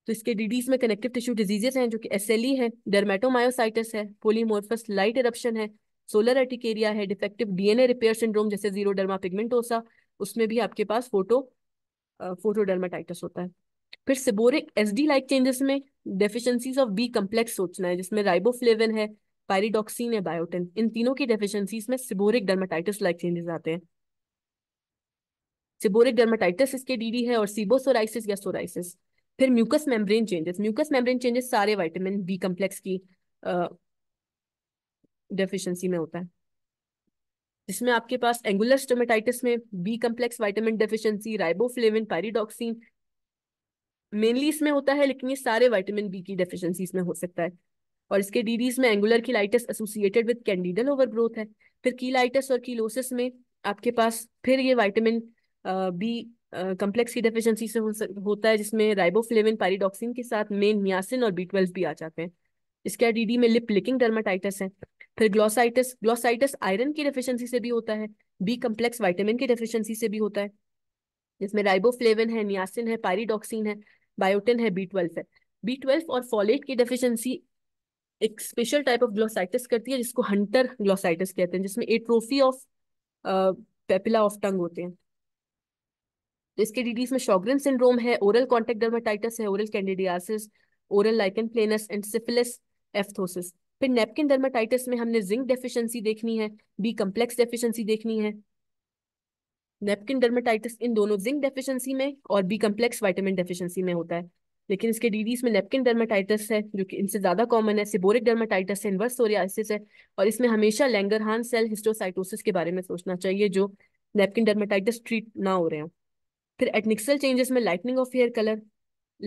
तो इसके डिडीज में कनेक्टिव टिश्यू डिजीजेस हैं जो कि एस e है डरमेटोमायोसाइटिस है पोलीमोर्फस लाइट एरप्शन है सोलर एटिकेरिया है डिफेक्टिव डीएनए रिपेयर सिंड्रोम जैसे जीरो डर्मा पिगमेंटोसा उसमें भी आपके पास फोटो फोटोडर्माटाइटिस होता है फिर seborrhoeic S D like changes में डेफिशंसीज ऑफ बी कम्प्लेक्स सोचना है जिसमें राइबोफ्लेविन है पायरिडॉक्सिन है बायोटिन इन तीनों की डेफिशंसीज में सिबोरिक डर्माटाइटिस लाइक चेंजेस आते हैं सिबोरिक डर्माटाइटिस इसके डीडी है और सीबोसोराइसिस या सोराइसिस फिर mucus membrane changes mucus membrane changes सारे वाइटामिन बी कम्प्लेक्स की डेफिशिएंसी में होता है जिसमें आपके पास एंगुलर स्टोमेटाइटिस में B complex vitamin deficiency riboflavin pyridoxine mainly इसमें होता है लेकिन ये सारे विटामिन बी की डेफिशिएंसीज में हो सकता है और इसके डीडीज में angular cheilitis associated with candidal overgrowth है फिर कीलाइटिस और कीलोसिस में आपके पास फिर ये वाइटामिन बी कम्प्लेक्स की डेफिशिएंसी से हो, होता है जिसमें राइबोफ्लेविन पैरिडॉक्सिन के साथ मेन नियासिन और बी ट्वेल्व भी आ जाते हैं इसके डीडी में लिप लिकिंग डर्माटाइटिस है फिर ग्लोसाइटिस ग्लोसाइटिस आयरन की डेफिशिएंसी से भी होता है बी कम्प्लेक्स वाइटामिन की डेफिशिएंसी से भी होता है जिसमें राइबोफ्लेविन है नियासिन है पारिडॉक्सिन है बायोटिन है बी ट्वेल्व है बी ट्वेल्व और फॉलेट की डेफिशिएंसी एक स्पेशल टाइप ऑफ ग्लोसाइटिस करती है जिसको हंटर ग्लोसाइटिस कहते हैं जिसमें atrophy of papilla of tongue होते हैं तो इसके डिजीज में शॉग्रेन सिंड्रोम है ओरल कॉन्टेक्ट डर्माटाइटिस है oral candidiasis oral lichen planus and syphilis aphthosis फिर नेपकिन डर्माटाइटिस में हमने जिंक डेफिशिएंसी देखनी है बी कम्प्लेक्स डेफिशिएंसी देखनी है नेपकिन डर्माटाइटिस इन दोनों जिंक डेफिशिएंसी में और बी कम्प्लेक्स वाइटामिन डेफिशिएंसी में होता है लेकिन इसके डीडीज में नेपकिन डर्माटाइटिस है जो कि इनसे ज्यादा कॉमन है सिबोरिक डर्माटाइटिस है इनवर्स सोरियासिस है और इसमें हमेशा लैंगरहान सेल हिस्टोसाइटोसिस के बारे में सोचना चाहिए जो नेपकिन डर्माटाइटिस ट्रीट ना हो रहे हो फिर एटनिक्सल चेंजेस में lightening of hair colour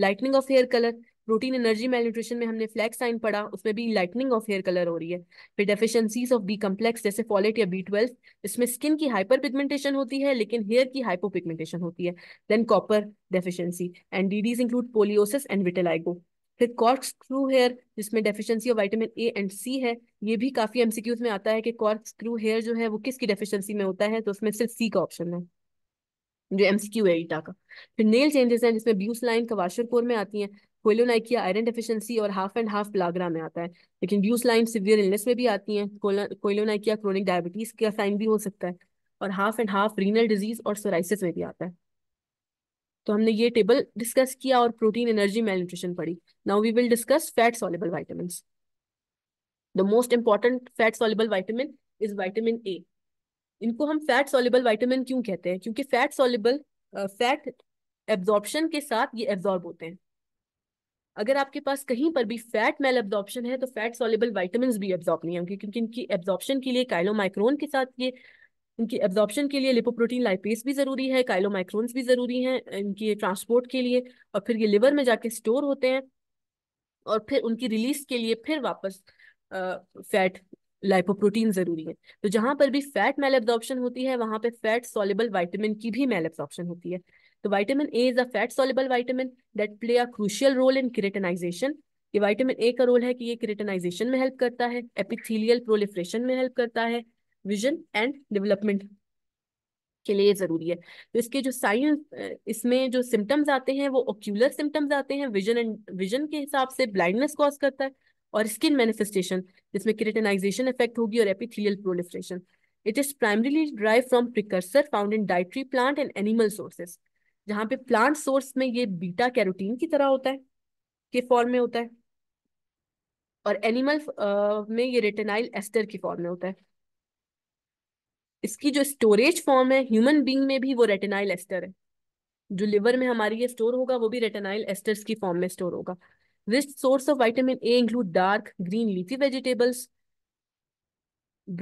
lightening of hair colour protein energy malnutrition में हमने फ्लैक्स साइन पढ़ा उसमें भी लाइटनिंग ऑफ हेयर कलर हो रही है फिर डेफिशिएंसीज ऑफ बी कम्प्लेक्स जैसे फॉलेट या बी ट्वेल्व इसमें स्किन की हाइपर पिगमेंटेशन होती है लेकिन हेयर की हाइपो पिगमेंटेशन होती है then copper deficiency and DDs include poliosis and vitiligo फिर कॉर्क स्क्रू हेयर जिसमें deficiency of vitamin A and C है ये भी काफी एमसीक्यूज में आता है कि कॉर्क स्क्रू हेयर जो है वो किसकी डेफिशिएंसी में होता है तो उसमें सिर्फ सी का ऑप्शन है जो एमसीक्यू है ईटा का फिर नेल चेंजेस हैं जिसमें ब्यूस लाइन कवाशर कोर में आती हैं कोयलोनाइकिया आयरन डेफिशिएंसी और हाफ एंड हाफ प्लाग्रा में आता है लेकिन ड्यूस लाइन सिवियर इलनेस में भी आती है कोलोनाइकिया क्रोनिक डायबिटीज का साइन भी हो सकता है और half and half renal disease और सोराइसिस में भी आता है तो हमने ये टेबल डिस्कस किया और प्रोटीन एनर्जी मेल न्यूट्रिशन पढ़ी now we will discuss fat soluble vitamin the most important fat soluble vitamin is vitamin A इनको हम फैट सॉलेबल वाइटामिन क्यों कहते हैं क्योंकि फैट सॉलेबल फैट एब्जॉर्बशन के साथ ये एब्जॉर्ब होते हैं अगर आपके पास कहीं पर भी फैट मेल एब्जॉर्प्शन है तो फैट सॉलेबल वाइटामिन भी एब्जॉर्ब नहीं होंगे क्योंकि इनकी एब्जॉर्प्शन के लिए काइलोमाइक्रोन के साथ ये इनकी एब्जॉर्प्शन के लिए लिपोप्रोटीन लाइपेस भी ज़रूरी है काइलोमाइक्रोन्स भी ज़रूरी हैं इनकी ट्रांसपोर्ट के लिए और फिर ये लिवर में जाके स्टोर होते हैं और फिर उनकी रिलीज के लिए फिर वापस फैट लाइपोप्रोटीन ज़रूरी है तो जहाँ पर भी फैट मेल एब्जॉर्प्शन होती है वहाँ पर फैट सॉलेबल वाइटामिन की भी मेल एब्जॉर्प्शन होती है तो vitamin A is a fat soluble vitamin that play a crucial role in keratinization ये विटामिन ए का रोल है कि ये किरेटनाइजेशन में हेल्प करता है एपिथेलियल प्रोलिफ्रेशन में हेल्प करता है विजन एंड डेवलपमेंट के लिए जरूरी है तो इसके जो साइंस इसमें जो सिम्टम्स आते हैं वो ओक्यूलर सिम्टम्स आते हैं विजन एंड विजन के हिसाब से ब्लाइंडनेस कॉज करता है और स्किन मैनिफेस्टेशन जिसमें क्रिटेनाइजेशन इफेक्ट होगी और epithelial proliferation it is primarily drive from precursor found in dietary plant and animal sources जहां पे प्लांट सोर्स में ये बीटा कैरोटीन की तरह होता है के फॉर्म में होता है और एनिमल में ये रेटेनाइल एस्टर की फॉर्म में होता है इसकी जो स्टोरेज फॉर्म है ह्यूमन बींग में भी वो रेटेनाइल एस्टर है जो लिवर में हमारी ये स्टोर होगा वो भी रेटेनाइल एस्टर्स की फॉर्म में स्टोर होगा rich source of vitamin A include dark green leafy vegetables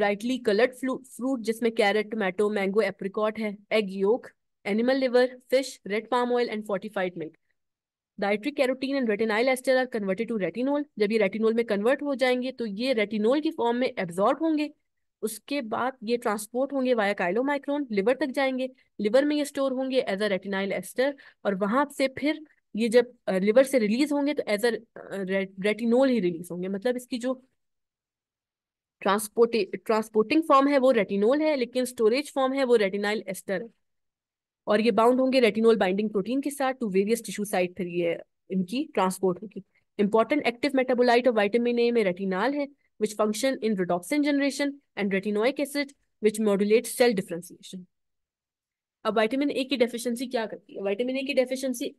brightly coloured fruit जिसमें कैरेट टोमेटो मैंगो एप्रिकॉट है egg yolk animal liver, fish, red palm oil, and fortified milk. Dietary carotene and retinyl ester are converted to retinol जब ये retinol में convert हो जाएंगे तो ये retinol की फॉर्म में एब्जॉर्ब होंगे उसके बाद ये ट्रांसपोर्ट होंगे वाया काइलोमाइक्रोन लिवर तक जाएंगे लिवर में ये स्टोर होंगे एज अ रेटिनाइल एस्टर और वहां से फिर ये जब लिवर से रिलीज होंगे तो एज अ रेटिनोल ही रिलीज होंगे मतलब इसकी जो ट्रांसपोर्टे ट्रांसपोर्टिंग फॉर्म है वो रेटिनोल है लेकिन स्टोरेज फॉर्म है वो रेटिनाइल एस्टर है और ये बाउंड होंगे रेटिनोल बाइंडिंग प्रोटीन के साथ टू वेरियस टिश्यू साइट फिर ये इनकी ट्रांसपोर्ट होगी important active metabolite of vitamin A में रेटिनॉल है which function in rhodopsin generation and retinoic acid which modulate cell differentiation अब विटामिन ए की डेफिशिएंसी क्या करती है विटामिन ए की डेफिशिएंसी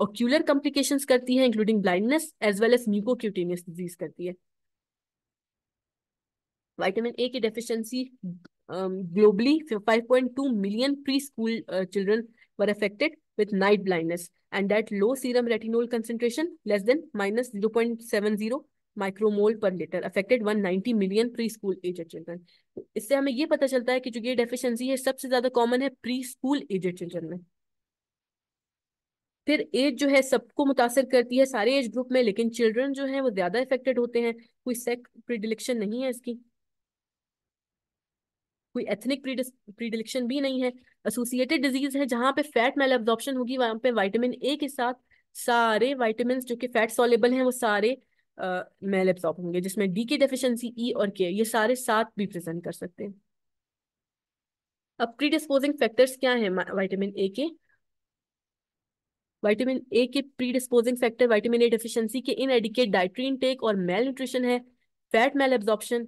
ओक्यूलर कॉम्प्लिकेशंस करती है including blindness as well as mucocutaneous disease करती है विटामिन ए की deficiency globally million preschool children were uh, with night blindness and that low serum retinol concentration less than minus zero point seven zero micromole per litre affected one ninety million preschool aged children इससे हमें ये पता चलता है कि जो ये deficiency है सबसे ज्यादा कॉमन है प्री स्कूल एजेड चिल्ड्रन में फिर एज जो है सबको मुतासर करती है सारे एज ग्रुप में लेकिन चिल्ड्रन जो है वो ज्यादा इफेक्टेड होते हैं कोई सेक्स प्रिडिलेक्शन नहीं है इसकी कोई एथनिक प्रीडिलेक्शन भी नहीं है एसोसिएटेड डिजीज है जहां पे फैट मेल एब्जॉर्प्शन होगी वहां पे वाइटामिन ए के साथ सारे वाइटामिन जो कि फैट सॉलेबल हैं वो सारे मेल एब्जॉर्ब होंगे जिसमें डी के डेफिशिएंसी ई और के ये सारे साथ भी प्रेजेंट कर सकते हैं अब प्रीडिस्पोजिंग फैक्टर्स क्या है वाइटामिन ए के वाइटामिन ए के predisposing factor vitamin A deficiency के इनएडिकेट डाइट्री इनटेक और मेल न्यूट्रिशन है fat malabsorption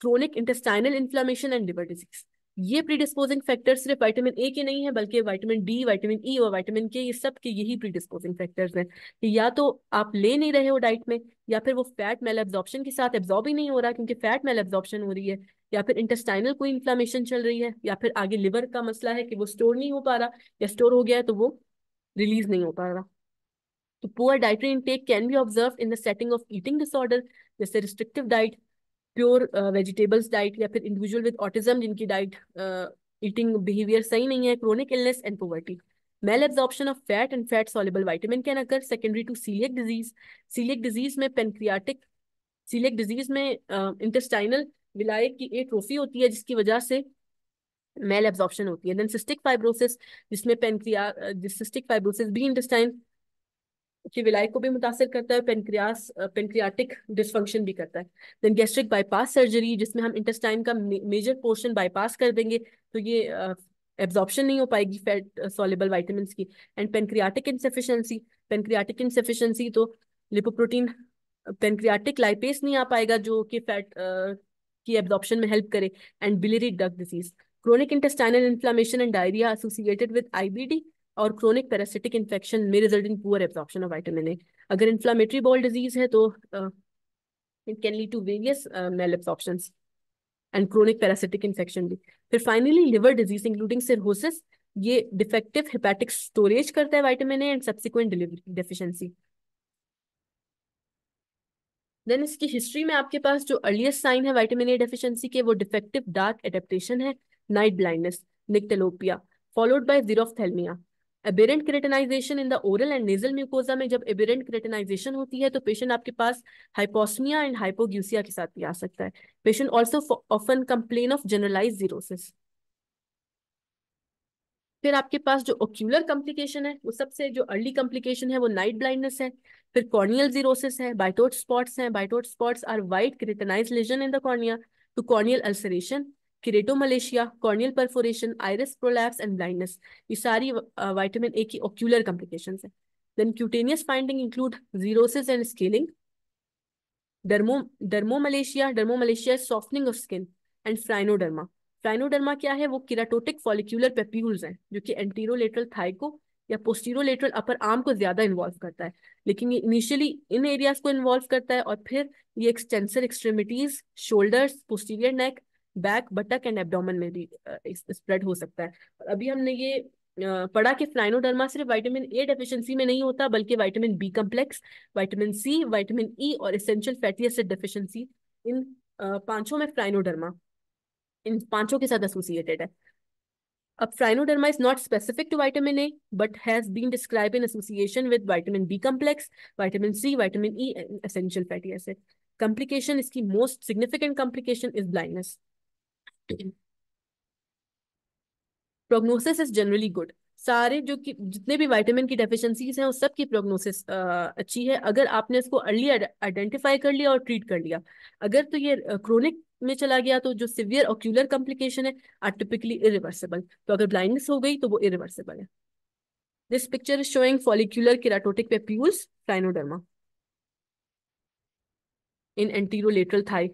chronic intestinal inflammation and liver disease ये प्रीडिस्पोजिंग फैक्टर्स सिर्फ विटामिन ए के नहीं है बल्कि विटामिन डी विटामिन ई और विटामिन के ये सब के यही प्रीडिस्पोजिंग फैक्टर्स हैं या तो आप ले नहीं रहे हो डाइट में या फिर वो फैट मेल एब्जॉर्प्शन के साथ एब्जॉर्ब ही नहीं हो रहा क्योंकि फैट मेल एब्जॉर्प्शन हो रही है या फिर इंटेस्टाइनल कोई इन्फ्लामेशन चल रही है या फिर आगे लिवर का मसला है कि वो स्टोर नहीं हो पा रहा या स्टोर हो गया है तो वो रिलीज नहीं हो पा रहा तो poor dietary intake can be observe in the setting of eating disorder जैसे restrictive diet pure vegetables diet या फिर इंडिविजुअल विद ऑटिज्म जिनकी डाइट ईटिंग बिहेवियर सही नहीं है chronic illness and poverty malabsorption of fat and fat soluble vitamin can occur secondary to coeliac disease coeliac disease में pancreatic coeliac disease में intestinal विलायक की एक ट्रोफी होती है जिसकी वजह से मेल एब्जॉर्प्शन होती है देन सिस्टिक फाइब्रोसिस जिसमें पेनक्रिया सिस्टिक फाइब्रोसिस भी इंटेस्टाइन कि विलायक को भी मुतासर करता है पेनक्रियास पेनक्रियाटिक डिसफंक्शन भी करता है देन गैस्ट्रिक बाईपास सर्जरी जिसमें हम इंटेस्टाइन का मेजर पोर्शन बाईपास कर देंगे तो ये एब्जॉर्प्शन नहीं हो पाएगी फैट सॉलेबल वाइटामिन की and pancreatic insufficiency pancreatic insufficiency तो लिपोप्रोटीन पेनक्रियाटिक लाइपेस नहीं आ पाएगा जो कि फैट की एब्जॉर्प्शन में हेल्प करे and biliary duct disease chronic intestinal inflammation and diarrhoea associated with IBD और क्रोनिक पैरासिटिक इन्फेक्शन में result in poor absorption of vitamin A अगर इन्फ्लामेटरी बॉल डिजीज है तो it can lead to various malabsorption and chronic parasitic infection भी फिर finally liver disease including cirrhosis ये defective hepatic storage करता है vitamin A and subsequent delivery deficiency then इसकी history में आपके पास जो अर्लीस्ट साइन है वाइटामिन ए डेफिशिएंसी के वो डिफेक्टिव डार्क एडेप्टेशन है night blindness nyctalopia followed by xerophthalmia aberrant keratinization in the oral and nasal mucosa में जब एबेरेंट क्रेटनाइजेशन होती है तो पेशेंट आपके पास हाइपोस्मिया एंड हाइपोग्यूसिया के साथ भी आ सकता है patient also often complain of generalize xerosis फिर आपके पास जो ओक्यूलर कॉम्प्लिकेशन है वो सबसे जो अर्ली कॉम्प्लिकेशन है वो नाइट ब्लाइंडनेस है फिर कॉर्नियल जीरोसिस है बाइटोट स्पॉट्स हैं Bitot's spots are white keratinized lesion in the cornea to corneal ulceration malacia corneal perforation iris prolapse and blindness ये सारी वाइटामिन ए की ओक्यूलर कॉम्प्लिकेशन है then cutaneous finding include xerosis and scaling dermo dermomalacia dermomalacia softening of skin and phrynoderma phrynoderma क्या है वो किराटोटिक follicular papules हैं जो कि एंटीरोलेटरल थाई को या पोस्टीरोलेटरल अपर आर्म को ज्यादा इन्वॉल्व करता है लेकिन ये इनिशियली इन एरियाज को इन्वॉल्व करता है और फिर ये extensor extremities shoulders posterior neck back buttock and abdomen में भी स्प्रेड हो सकता है अभी हमने ये पढ़ा कि फ्लाइनोडर्मा सिर्फ विटामिन ए डेफिशिएंसी में नहीं होता बल्कि vitamin B complex vitamin C vitamin E और इसेंशियल फैटी एसिड डेफिशिएंसी इन पांचों में फ्लाइनोडर्मा इन पांचों के साथ एसोसिएटेड है अब phrynoderma is not specific to vitamin A but has been describe in association with vitamin B complex vitamin C vitamin E essential fatty acid complication इसकी most significant complication is blindness prognosis is generally good सारे जो कि जितने भी vitamin की deficiencies हैं उस सब की प्रोग्नोसिस अच्छी है अगर आपने इसको अर्ली आइडेंटिफाई कर लिया और ट्रीट कर लिया अगर तो ये क्रोनिक में चला गया तो जो सिवियर ऑक्यूलर कॉम्प्लिकेशन है आर टिपिकली इरिवर्सिबल तो अगर ब्लाइंडनेस हो गई तो वो इरिवर्सिबल है this picture is showing follicular keratotic papules phrynoderma in anterolateral thigh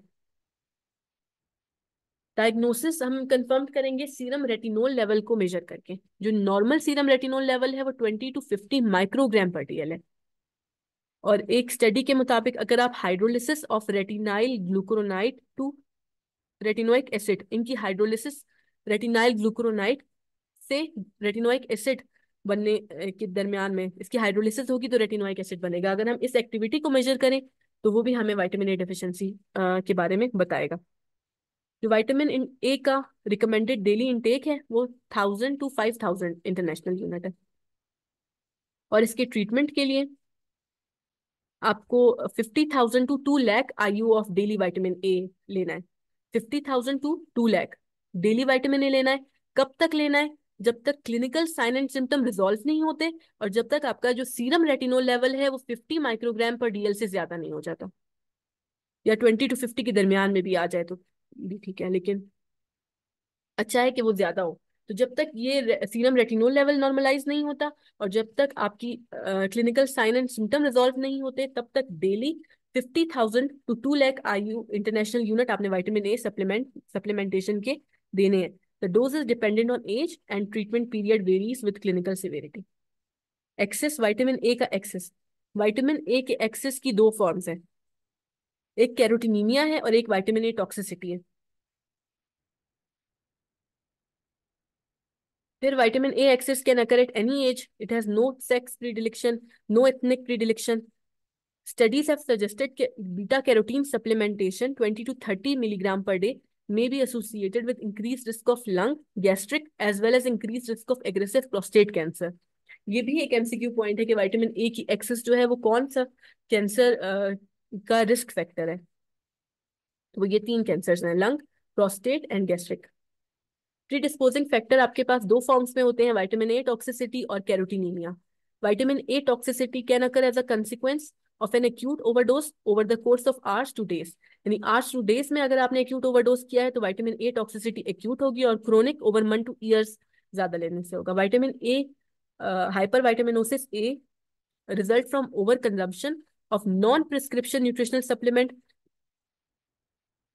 diagnosis हम कंफर्म करेंगे सीरम रेटिनोल लेवल को मेजर करके जो नॉर्मल सीरम रेटिनोल लेवल है वो twenty to fifty microgram per dL है और एक स्टडी के मुताबिक अगर आप hydrolysis of retinyl glucuronide to retinoic acid इनकी हाइड्रोलिसिस रेटिनाइल ग्लूकोरोनाइट से रेटिनोइक एसिड बनने के दरमियान में इसकी हाइड्रोलिसिस होगी तो रेटिनोइक एसिड बनेगा अगर हम इस एक्टिविटी को मेजर करें तो वो भी हमें वाइटामिन ए डिफिशिएंसी के बारे में बताएगा जो विटामिन ए का रिकमेंडेड डेली इनटेक है वो thousand to five thousand international unit है और इसके ट्रीटमेंट के लिए आपको fifty thousand to two lakh IU of daily vitamin A लेना है fifty thousand to two lakh daily vitamin A लेना है कब तक लेना है जब तक clinical sign and symptom resolve नहीं होते और जब तक आपका जो सीरम रेटिनोल लेवल है वो फिफ्टी माइक्रोग्राम पर डीएल से ज्यादा नहीं हो जाता या ट्वेंटी टू फिफ्टी के दरमियान में भी आ जाए तो भी ठीक है लेकिन अच्छा है कि वो ज्यादा हो तो जब तक ये सीरम रेटिनोल लेवल नॉर्मलाइज नहीं होता और जब तक आपकी clinical sign and symptom resolve नहीं होते तब तक daily fifty thousand to two lakh IU international unit आपने वाइटामिन ए सप्लीमेंट सप्लीमेंटेशन के देने हैं the dose is dependent on age and treatment period varies with clinical severity excess vitamin A का excess vitamin A के access की दो forms हैं एक कैरोटिनीमिया है और एक वाइटामिन ए टॉक्सिसिटी है फिर vitamin A excess can occur at any age it has no sex predilection no ethnic predilection studies have suggested beta carotene supplementation 20 to 30 milligram per day may be associated with increase risk of lung gastric as well as increase risk of aggressive prostate cancer ये भी एक MCQ point है कि vitamin A की access जो है वो कौन सा कैंसर का रिस्क फैक्टर है तो ये तीन कैंसर हैं lung prostate and gastric predisposing factor आपके पास दो फॉर्म्स में होते हैं वाइटामिन ए टॉक्सिसिटी और carotenaemia vitamin A toxicity can occur as a consequence of an acute overdose over the course of hours to days यानी hours to days में अगर आपने एक्यूट ओवरडोज किया है तो वाइटामिन ए टॉक्सिसिटी एक्यूट होगी और क्रोनिक ओवर मन टू ईयर्स ज्यादा लेने से होगा vitamin A hypervitaminosis A result from overconsumption of non-prescription nutritional supplement,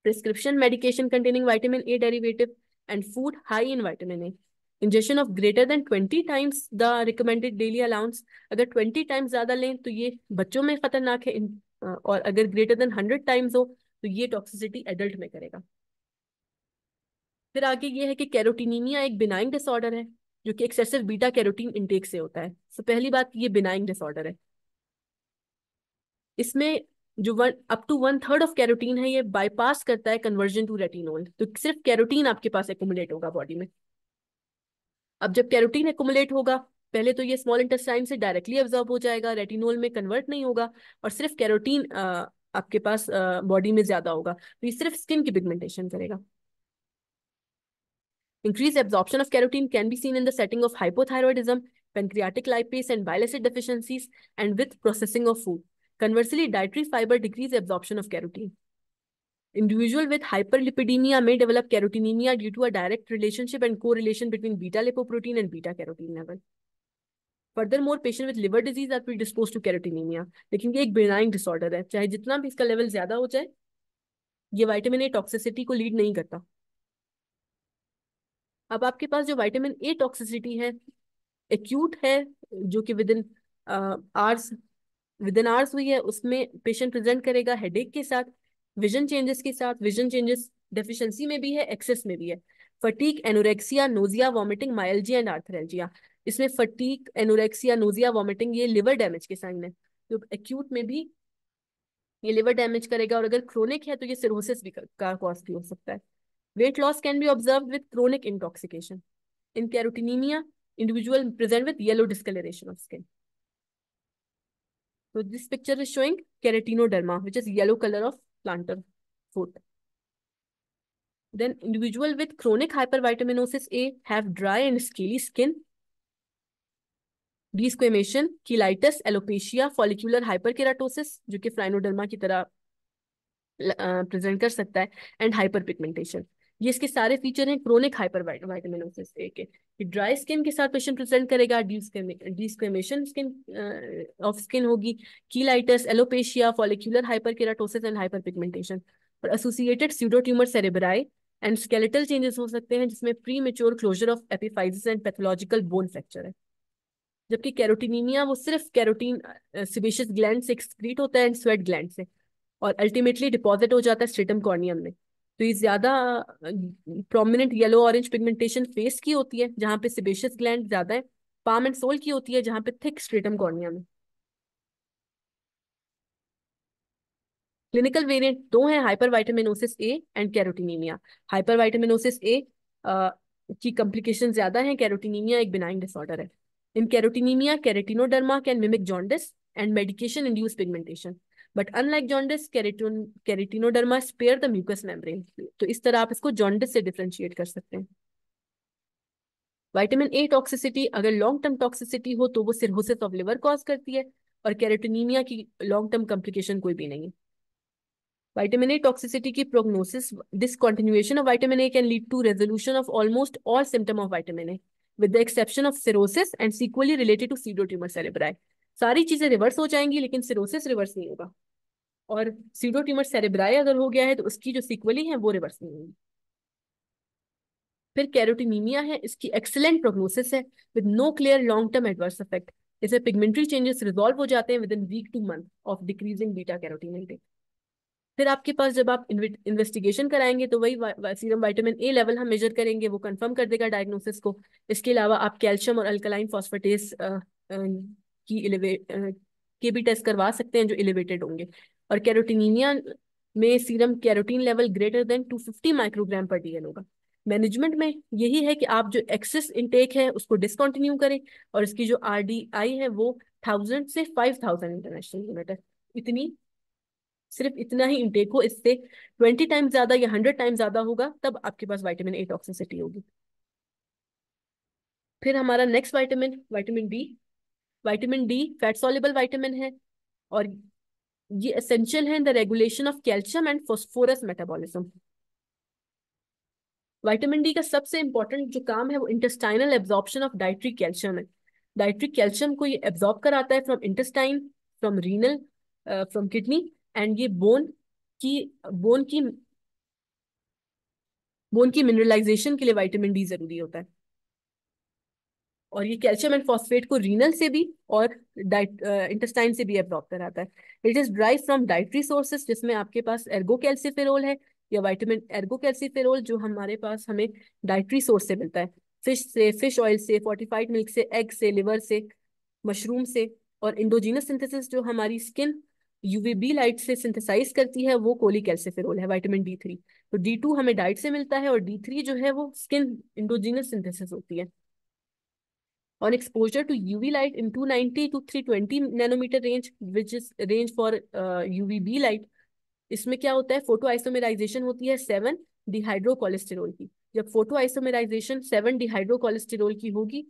prescription medication containing vitamin A derivative, and food high in vitamin A. Ingestion of greater than 20 times the recommended daily allowance. अगर 20 times ज़्यादा लें तो ये बच्चों में खतरनाक है और अगर greater than 100 times हो तो ये toxicity adult में करेगा फिर आगे ये है कि कैरोटिनीमिया एक बिनाइन डिसऑर्डर है जो कि एक्सेसिव बीटा कैरोटीन इंटेक से होता है सो so, पहली बात ये बिनाइन डिसऑर्डर है इसमें जो one up to one third of carotene है ये बाईपास करता है कन्वर्जन टू रेटिनोल तो सिर्फ कैरोटीन आपके पास एकोमुलेट होगा बॉडी में अब जब कैरोटीन एकोमुलेट होगा पहले तो ये स्मॉल इंटेस्टाइन से डायरेक्टली ऑब्जॉर्ब हो जाएगा रेटिनोल में कन्वर्ट नहीं होगा और सिर्फ कैरोटीन आपके पास बॉडी में ज्यादा होगा तो ये सिर्फ स्किन की पिगमेंटेशन करेगा increase absorption of carotene can be seen in the setting of hypothyroidism, pancreatic lipase and bile deficiencies and and processing of food Conversely, dietary fiber decreases absorption of carotene. Individual with hyperlipidemia may develop carotinemia due to a direct relationship and correlation between beta lipoprotein and beta carotene level. Furthermore patient with liver disease are predispose to carotenemia लेकिन ये एक benign disorder है चाहे जितना भी इसका level ज्यादा हो जाए ये वाइटामिन ए टॉक्सिसिटी को lead नहीं करता अब आपके पास जो vitamin A toxicity है एक्यूट है जो कि within uh, hours within hours हुई है उसमें पेशेंट प्रेजेंट करेगा एक के साथ विजन चेंजेस के साथ विजन चेंजेस डेफिशिएंसी में भी है एक्सेस में भी है fatigue anorexia nausea vomiting myalgia and arthralgia इसमें फटीक एनोरेक्सिया नोजिया वॉमिटिंग ये लिवर डैमेज के साइन है तो एक्यूट में भी ये लिवर डैमेज करेगा और अगर क्रोनिक है तो ये सिरोसिस भी का कॉज भी हो सकता है weight loss can be observe with chronic intoxication in carotenemia individual present with yellow discolouration of skin So this picture is showing keratinoderma, which is yellow color of plantar foot. Then individual with chronic hypervitaminosis A have dry and scaly skin, desquamation cheilitis alopecia follicular hyperkeratosis जो कि फ्राइनोडर्मा की तरह present कर सकता है and hyper pigmentation ये इसके सारे फीचर हैं क्रोनिक हाइपर वाइटामिनोसिस ए के ड्राई स्किन के साथ पेशेंट प्रेजेंट करेगा डिस्क्रिमेशन स्किन ऑफ स्किन होगी cheilitis alopecia follicular hyperkeratosis and hyperpigmentation और associated pseudotumour cerebri and skeletal changes हो सकते हैं जिसमें premature closure of epiphysis and pathological bone fracture है जबकि कैरोटिनीमिया वो सिर्फ कैरोटीन सिबिशियस ग्लैंड से एक्सक्रीट होता है एंड स्वेट ग्लैंड से और अल्टीमेटली डिपॉजिट हो जाता है स्टेटम कॉर्नियम में तो ये ज्यादा prominent yellow orange pigmentation face की होती है जहां पे सिबेशियस ग्लैंड ज्यादा है पाम एंड सोल की होती है जहां पे थिक स्ट्रेटम कॉर्निया में क्लिनिकल वेरिएंट दो हैं वाइटामिनोसिस ए एंड हाइपर वाइटामिनोसिस ए की कॉम्प्लिकेशन ज्यादा है कैरोटिनीमिया एक बिनाइन डिसऑर्डर है in carotenemia carotenoderma can mimic jaundice and medication induce pigmentation but unlike jaundice carotene carotenoderma spare the mucous membrane तो इस तरह आप इसको जॉन्डिस से डिफ्रेंशिएट कर सकते हैं विटामिन ए टॉक्सिसिटी अगर लॉन्ग टर्म टॉक्सिसिटी हो तो वो सिरहोसिस ऑफ लिवर कॉज करती है और कैरेटोनीमिया की लॉन्ग टर्म कॉम्प्लिकेशन कोई भी नहीं विटामिन ए टॉक्सिसिटी की prognosis discontinuation of vitamin A can lead to resolution of almost all symptom of vitamin A with the exception of cirrhosis and sequelae related to pseudotumour cerebrae. सारी चीजें reverse हो जाएंगी लेकिन cirrhosis reverse नहीं होगा और SIDO pseudotumour cerebri अगर हो गया है तो उसकी जो सिक्वली है वो रिवर्स नहीं होगी फिर कैरोटीनीमिया है इसकी एक्सेलेंट प्रोग्नोसिस है with no clear long term adverse effect इसे पिगमेंट्री चेंजेस रिजॉल्व हो जाते हैं within week to month of decreasing beta carotene intake फिर आपके पास जब आप इन्वेस्टिगेशन कराएंगे तो वही वा, वा, सीरम विटामिन ए लेवल हम मेजर करेंगे वो कंफर्म कर देगा डायग्नोसिस को इसके अलावा आप कैल्शियम और अल्कलाइन फॉस्फेटेस की एलिवेट के भी टेस्ट करवा सकते हैं जो एलिवेटेड होंगे और कैरोटिनीमिया में serum carotene level greater than 250 microgram per dL होगा मैनेजमेंट में यही है कि आप जो एक्सेस इनटेक है उसको डिसकंटिन्यू करें और इसकी जो आर है वो थाउजेंड से फाइव थाउजेंड इंटरनेशनल यूनिट है इतनी सिर्फ इतना ही इनटेक हो इससे ट्वेंटी टाइम्स ज्यादा या हंड्रेड टाइम्स ज्यादा होगा तब आपके पास वाइटामिन ए टॉक्सिसिटी होगी फिर हमारा next vitamin vitamin B vitamin D fat soluble vitamin है और ये एसेंशियल है in the regulation of calcium and phosphorus metabolism vitamin D का सबसे इंपॉर्टेंट जो काम है वो intestinal absorption of dietary calcium है डाइट्री कैल्शियम को ये एब्जॉर्ब कराता है from intestine from renal from kidney and ये बोन की बोन की बोन की मिनरलाइजेशन के लिए विटामिन डी जरूरी होता है और ये कैल्शियम एंड फॉस्फेट को रीनल से भी और डाइट इंटेस्टाइन से भी एब्जॉर्ब कराता है it is derived from dietary sources जिसमें आपके पास एर्गो कैल्सिफेरोल है या वाइटामिन एर्गो कैल्सिफेरोल जो हमारे पास हमें डाइटरी सोर्स से मिलता है फिश से फिश ऑयल से फोर्टिफाइड मिल्क से एग से लिवर से मशरूम से और इंडोजीनस सिंथेसिस जो हमारी स्किन यूवीबी लाइट से सिंथेसाइज करती है वो कोली कैल्सिफेरोल है वाइटामिन डी थ्री तो डी टू हमें डाइट से मिलता है और डी थ्री जो है वो स्किन इंडोजीनस सिंथेसिस होती है on exposure to UV light in 290 to 320 nanometer range, which is range for uh, UVB light. इसमें क्या होता है फोटो होती है सेवन डिहाइड्रोकोलेस्टेरोल की जब फोटो सेवन डिहाइड्रोकोलेस्टेरोल की होगी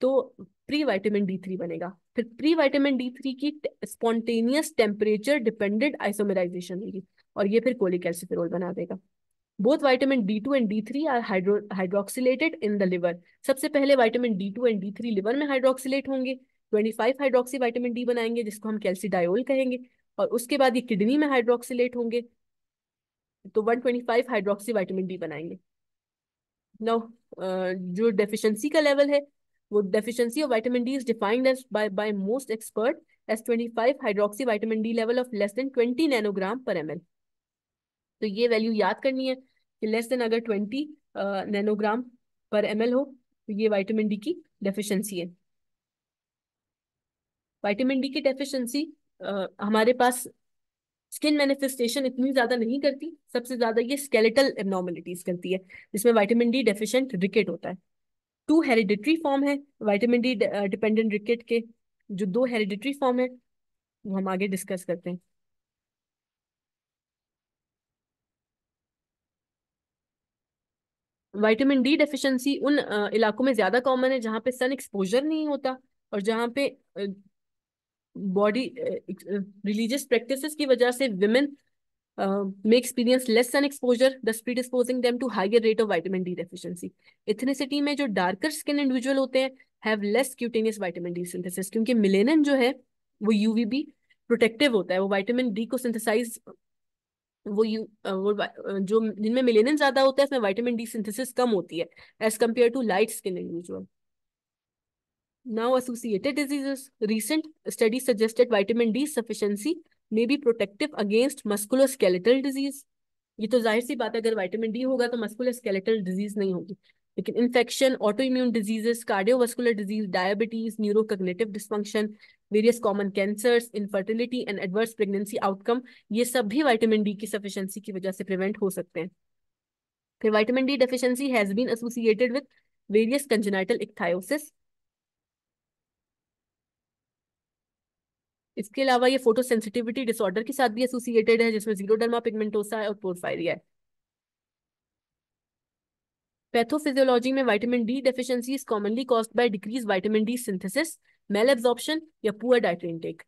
तो प्री वाइटामिन डी थ्री बनेगा फिर प्री वाइटामिन डी थ्री की स्पॉन्टेनियस टेम्परेचर डिपेंडेंट आइसोमेराइजेशन होगी और ये फिर कोलिकैल्सिफेरॉल बना देगा both vitamin D2 and D3 are hydro hydroxylated in the liver. सबसे पहले vitamin D2 and D3 liver में hydroxylate होंगे 25 हाइड्रोक्सी विटामिन डी बनाएंगे जिसको हम कैल्सीडायोल कहेंगे और उसके बाद ये किडनी में हाइड्रोक्सीलेट होंगे तो 125 हाइड्रोक्सी विटामिन डी बनाएंगे नाउ जो डेफिशिएंसी का लेवल है वो deficiency of vitamin D is defined as by most expert as 25 hydroxy vitamin D level of less than 20 nanogram per mL तो ये वैल्यू याद करनी है कि लेस देन अगर ट्वेंटी नैनोग्राम पर एम हो तो ये वाइटामिन डी की डेफिशिएंसी है वाइटामिन डी की डेफिशिएंसी हमारे पास स्किन मैनिफेस्टेशन इतनी ज्यादा नहीं करती सबसे ज्यादा ये स्केलेटल एबनॉर्मेलिटीज करती है जिसमें वाइटामिन डी डेफिशिएंट रिकेट होता है टू हेरिडिट्री फॉर्म है वाइटामिन डी डिपेंडेंट रिकेट के जो दो हेरिडिट्री फॉर्म है वो हम आगे डिस्कस करते हैं विटामिन डी डेफिशिएंसी उन इलाकों में ज्यादा कॉमन है जहां पे सन एक्सपोजर नहीं होता और जहां पे बॉडी रिलीजियस प्रैक्टिसेस की वजह से women may experience less sun exposure thus predisposing them to higher rate of vitamin D deficiency ethnicity में जो डार्कर स्किन इंडिविजुअल होते हैं have less cutaneous vitamin D synthesis क्योंकि मिलेनिन जो है वो यूवीबी प्रोटेक्टिव होता है वो वाइटामिन डी को सिंथेसाइज वो यू वो जो जिनमें मिलेनिन ज्यादा होता है उसमें विटामिन डी सिंथेसिस कम होती है as compare to light skin individual Now associated diseases. Recent studies suggested vitamin D sufficiency may be protective against musculoskeletal disease ये तो जाहिर सी बात है अगर वाइटामिन डी होगा तो मस्कुलोस्केलेटल डिजीज नहीं होगी लेकिन infection autoimmune diseases cardiovascular disease diabetes neurocognitive dysfunction various common cancer infertility and adverse pregnancy outcome ये सब भी वाइटामिन डी की सफिशियंसी की वजह से प्रिवेंट हो सकते हैं फिर vitamin D deficiency has been associated with various congenital ichthyosis इसके अलावा ये फोटो सेंसिटिविटी डिसऑर्डर के साथ भी एसोसिएटेड है जिसमें जीरो डर्मा पिगमेंटोसा है और पोर्फायरिया है पैथोफिजियोलॉजी में vitamin D deficiency is commonly caused by decrease vitamin D synthesis malabsorption या poor dietary intake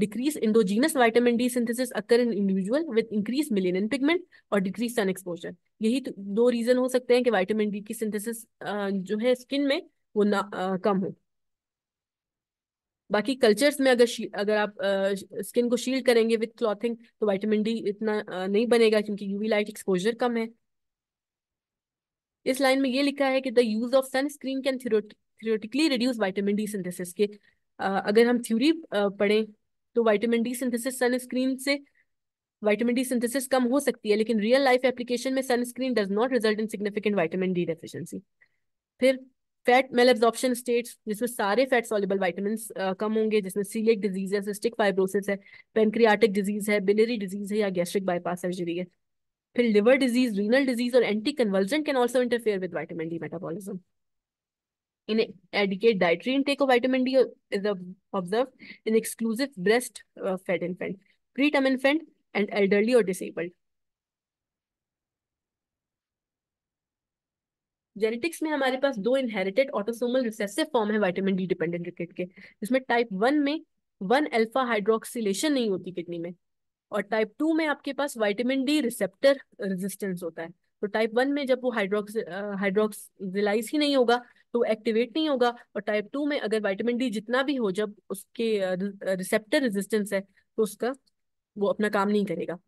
decrease endogenous vitamin D synthesis occur in individual with increased melanin pigment और decreased sun exposure यही तो दो reason हो सकते हैं कि vitamin D की सिंथेसिस जो है स्किन में वो ना आ, कम हो बाकी कल्चर्स में अगर अगर आप आ, स्किन को शील्ड करेंगे विद क्लॉथिंग तो विटामिन डी इतना आ, नहीं बनेगा क्योंकि यूवी लाइट एक्सपोजर कम है इस लाइन में ये लिखा है कि the use of sunscreen can theoretically reduce vitamin D synthesis के uh, अगर हम थ्योरी uh, पढ़ें तो वाइटामिन डी सिंथेसिस सनस्क्रीन से वाइटामिन डी सिंथेसिस कम हो सकती है लेकिन रियल लाइफ एप्लीकेशन में sunscreen does not result in significant vitamin D deficiency फिर फैट मेल एब्जॉर्प्शन स्टेट्स जिसमें सारे फैट सॉल्युबल वाइटामिन कम होंगे जिसमें सीलियक डिजीज है सिस्टिक फाइब्रोसिस है पेनक्रियाटिक डिजीज है बिलिरी डिजीज है या गैस्ट्रिक बाईपास सर्जरी है फिर लिवर डिजीज रीनल डिजीज और anticonvulsant can also interfere with vitamin D metabolism In adequate dietary intake of vitamin D is observed in exclusive breast uh, fed infant, preterm infant, and elderly or disabled. Genetics में हमारे पास दो inherited autosomal recessive form है vitamin D dependent ricket के जिसमें type one में one alpha hydroxylation नहीं होती किडनी में और टाइप टू में आपके पास विटामिन डी रिसेप्टर रेजिस्टेंस होता है तो टाइप वन में जब वो हाइड्रोक्स हाइड्रोक्सिलाइज uh, ही नहीं होगा तो एक्टिवेट नहीं होगा और टाइप टू में अगर वाइटामिन डी जितना भी हो जब उसके रिसेप्टर रेजिस्टेंस है तो उसका वो अपना काम नहीं करेगा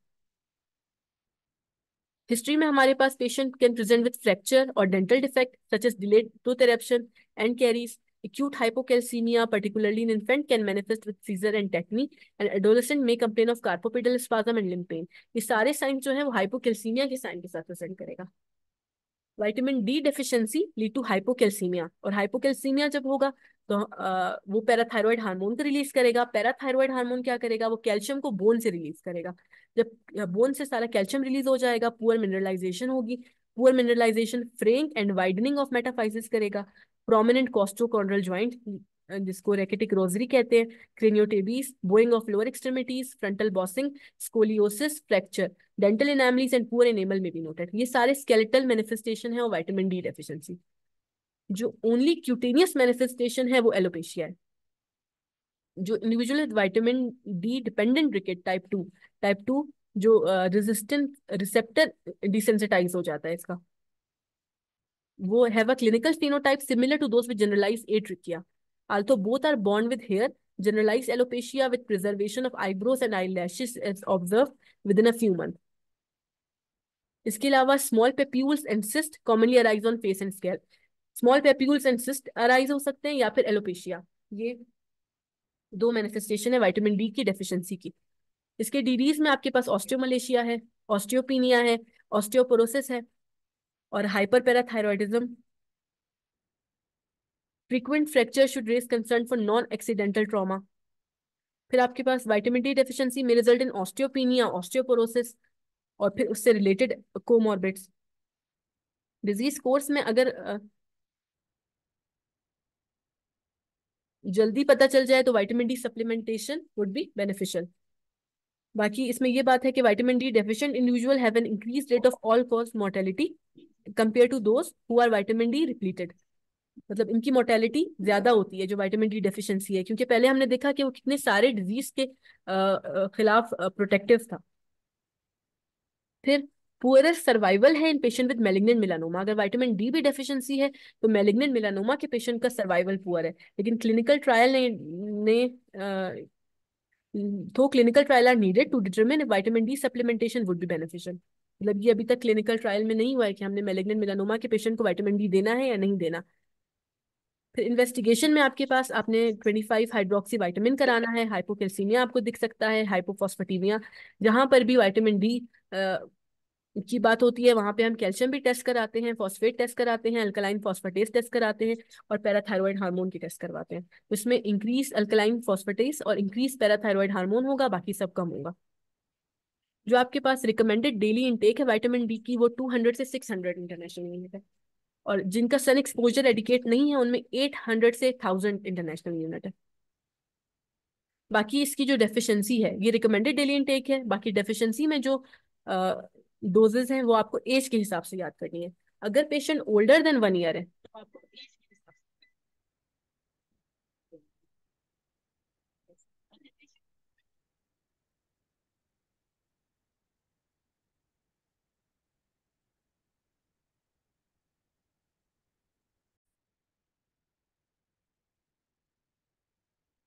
हिस्ट्री में हमारे पास patient can present with fracture और dental defect such as delayed tooth eruption and caries acute hypocalcemia particularly in infant can manifest with seizure and tetany and adolescent may complain of carpopedal spasm and limb pain ये सारे sign जो है वो hypocalcaemia के sign के साथ present करेगा vitamin D deficiency lead to hypocalcemia और हाइपोकैल्सीमिया जब होगा तो आ, वो पैराथायरॉयड हार्मोन को रिलीज करेगा पैराथायरॉयड हार्मोन क्या करेगा वो कैल्शियम को बोन से रिलीज करेगा जब बोन से सारा कैल्शियम रिलीज हो जाएगा पुअर मिनरलाइजेशन होगी poor mineralization frank and widening of metaphysis करेगा प्रोमिनेंट कॉस्टोकॉन्ड्रल ज्वाइंट जिसको रैकेटिक रोजरी कहते हैं craniotabes bowing of lower extremities frontal bossing scoliosis fracture dental anomalies and poor enamel में भी नोटेड ये सारे स्केलेटल मैनिफेस्टेशन है और वाइटामिन डी डेफिशिएंसी जो ओनली क्यूटेनियस मैनिफेस्टेशन है वो एलोपेशिया है जो individual with vitamin D dependent ricket type two type two जो रेजिस्टेंट रिसेप्टर डिसेंसिटाइज हो जाता है इसका वो have a clinical phenotype similar to those with generalize atrichia Although both are born with hair, generalized alopecia with preservation of eyebrows and eyelashes is observed within a few months. इसके अलावा small papules and cyst commonly arise on face and scalp small papules and cyst arise हो सकते हैं या फिर alopecia ये दो manifestation है विटामिन डी की डेफिशिएंसी की इसके डिजीज में आपके पास ऑस्टियोमलेशिया है ऑस्टियोपीनिया है ऑस्टियोपोरोसिस है और hyperparathyroidism frequent fracture should raise concern for non accidental trauma फिर आपके पास वाइटामिन डी डेफिशिएंसी में रिजल्ट इन ऑस्टियोपिनिया ऑस्टियोपोरोसिस और फिर उससे रिलेटेड कोमॉर्बिड्स डिजीज कोर्स में अगर जल्दी पता चल जाए तो vitamin D supplementation would be beneficial बाकी इसमें यह बात है कि vitamin D deficient individual have an increase rate of all cause mortality compare to those who are vitamin D repleted मतलब इनकी मोर्टेलिटी ज्यादा होती है जो विटामिन डी डेफिशिएंसी है क्योंकि पहले हमने देखा कि वो कितने सारे डिजीज के खिलाफ प्रोटेक्टिव था फिर पुअरेस्ट सर्वाइवल है in patient with malignant melanoma अगर विटामिन डी भी डेफिशिएंसी है तो मेलिग्नेंट मिलानोमा के पेशेंट का सर्वाइवल पुअर है लेकिन क्लिनिकल ट्रायल ने ने आ, तो clinical trial are needed to determine vitamin D supplementation would be beneficial मतलब ये अभी तक क्लिनिकल ट्रायल में नहीं हुआ है कि हमने मेलेग्नेंट मिलानोमा के पेशेंट को विटामिन डी देना है या नहीं देना फिर इन्वेस्टिगेशन में आपके पास आपने ट्वेंटी फाइव हाइड्रोक्सी वाइटामिन कराना है हाइपोकैल्सीमिया आपको दिख सकता है हाइपोफॉस्फेटीमिया जहाँ पर भी वाइटामिन डी की बात होती है वहां पे हम कैल्शियम भी टेस्ट कराते हैं फॉस्फेट टेस्ट कराते हैं अल्कलाइन फॉस्फेटेस टेस्ट कराते हैं और पैराथायरॉयड हार्मोन की टेस्ट करवाते हैं उसमें इंक्रीज अल्कलाइन फॉस्फेटेस और इंक्रीज पैराथायरॉयड हार्मोन होगा बाकी सब कम होगा जो आपके पास रिकमेंडेड डेली इनटेक है वाइटामिन डी की वो 200 से 600 इंटरनेशनल यूनिट है और जिनका सन एक्सपोजर एडिकेट नहीं है उनमें 800 से 1000 इंटरनेशनल यूनिट है बाकी इसकी जो डेफिशिएंसी है ये रिकमेंडेड डेली इनटेक है बाकी डेफिशिएंसी में जो डोजेज हैं वो आपको एज के हिसाब से याद करनी है अगर patient older than one year है तो आपको age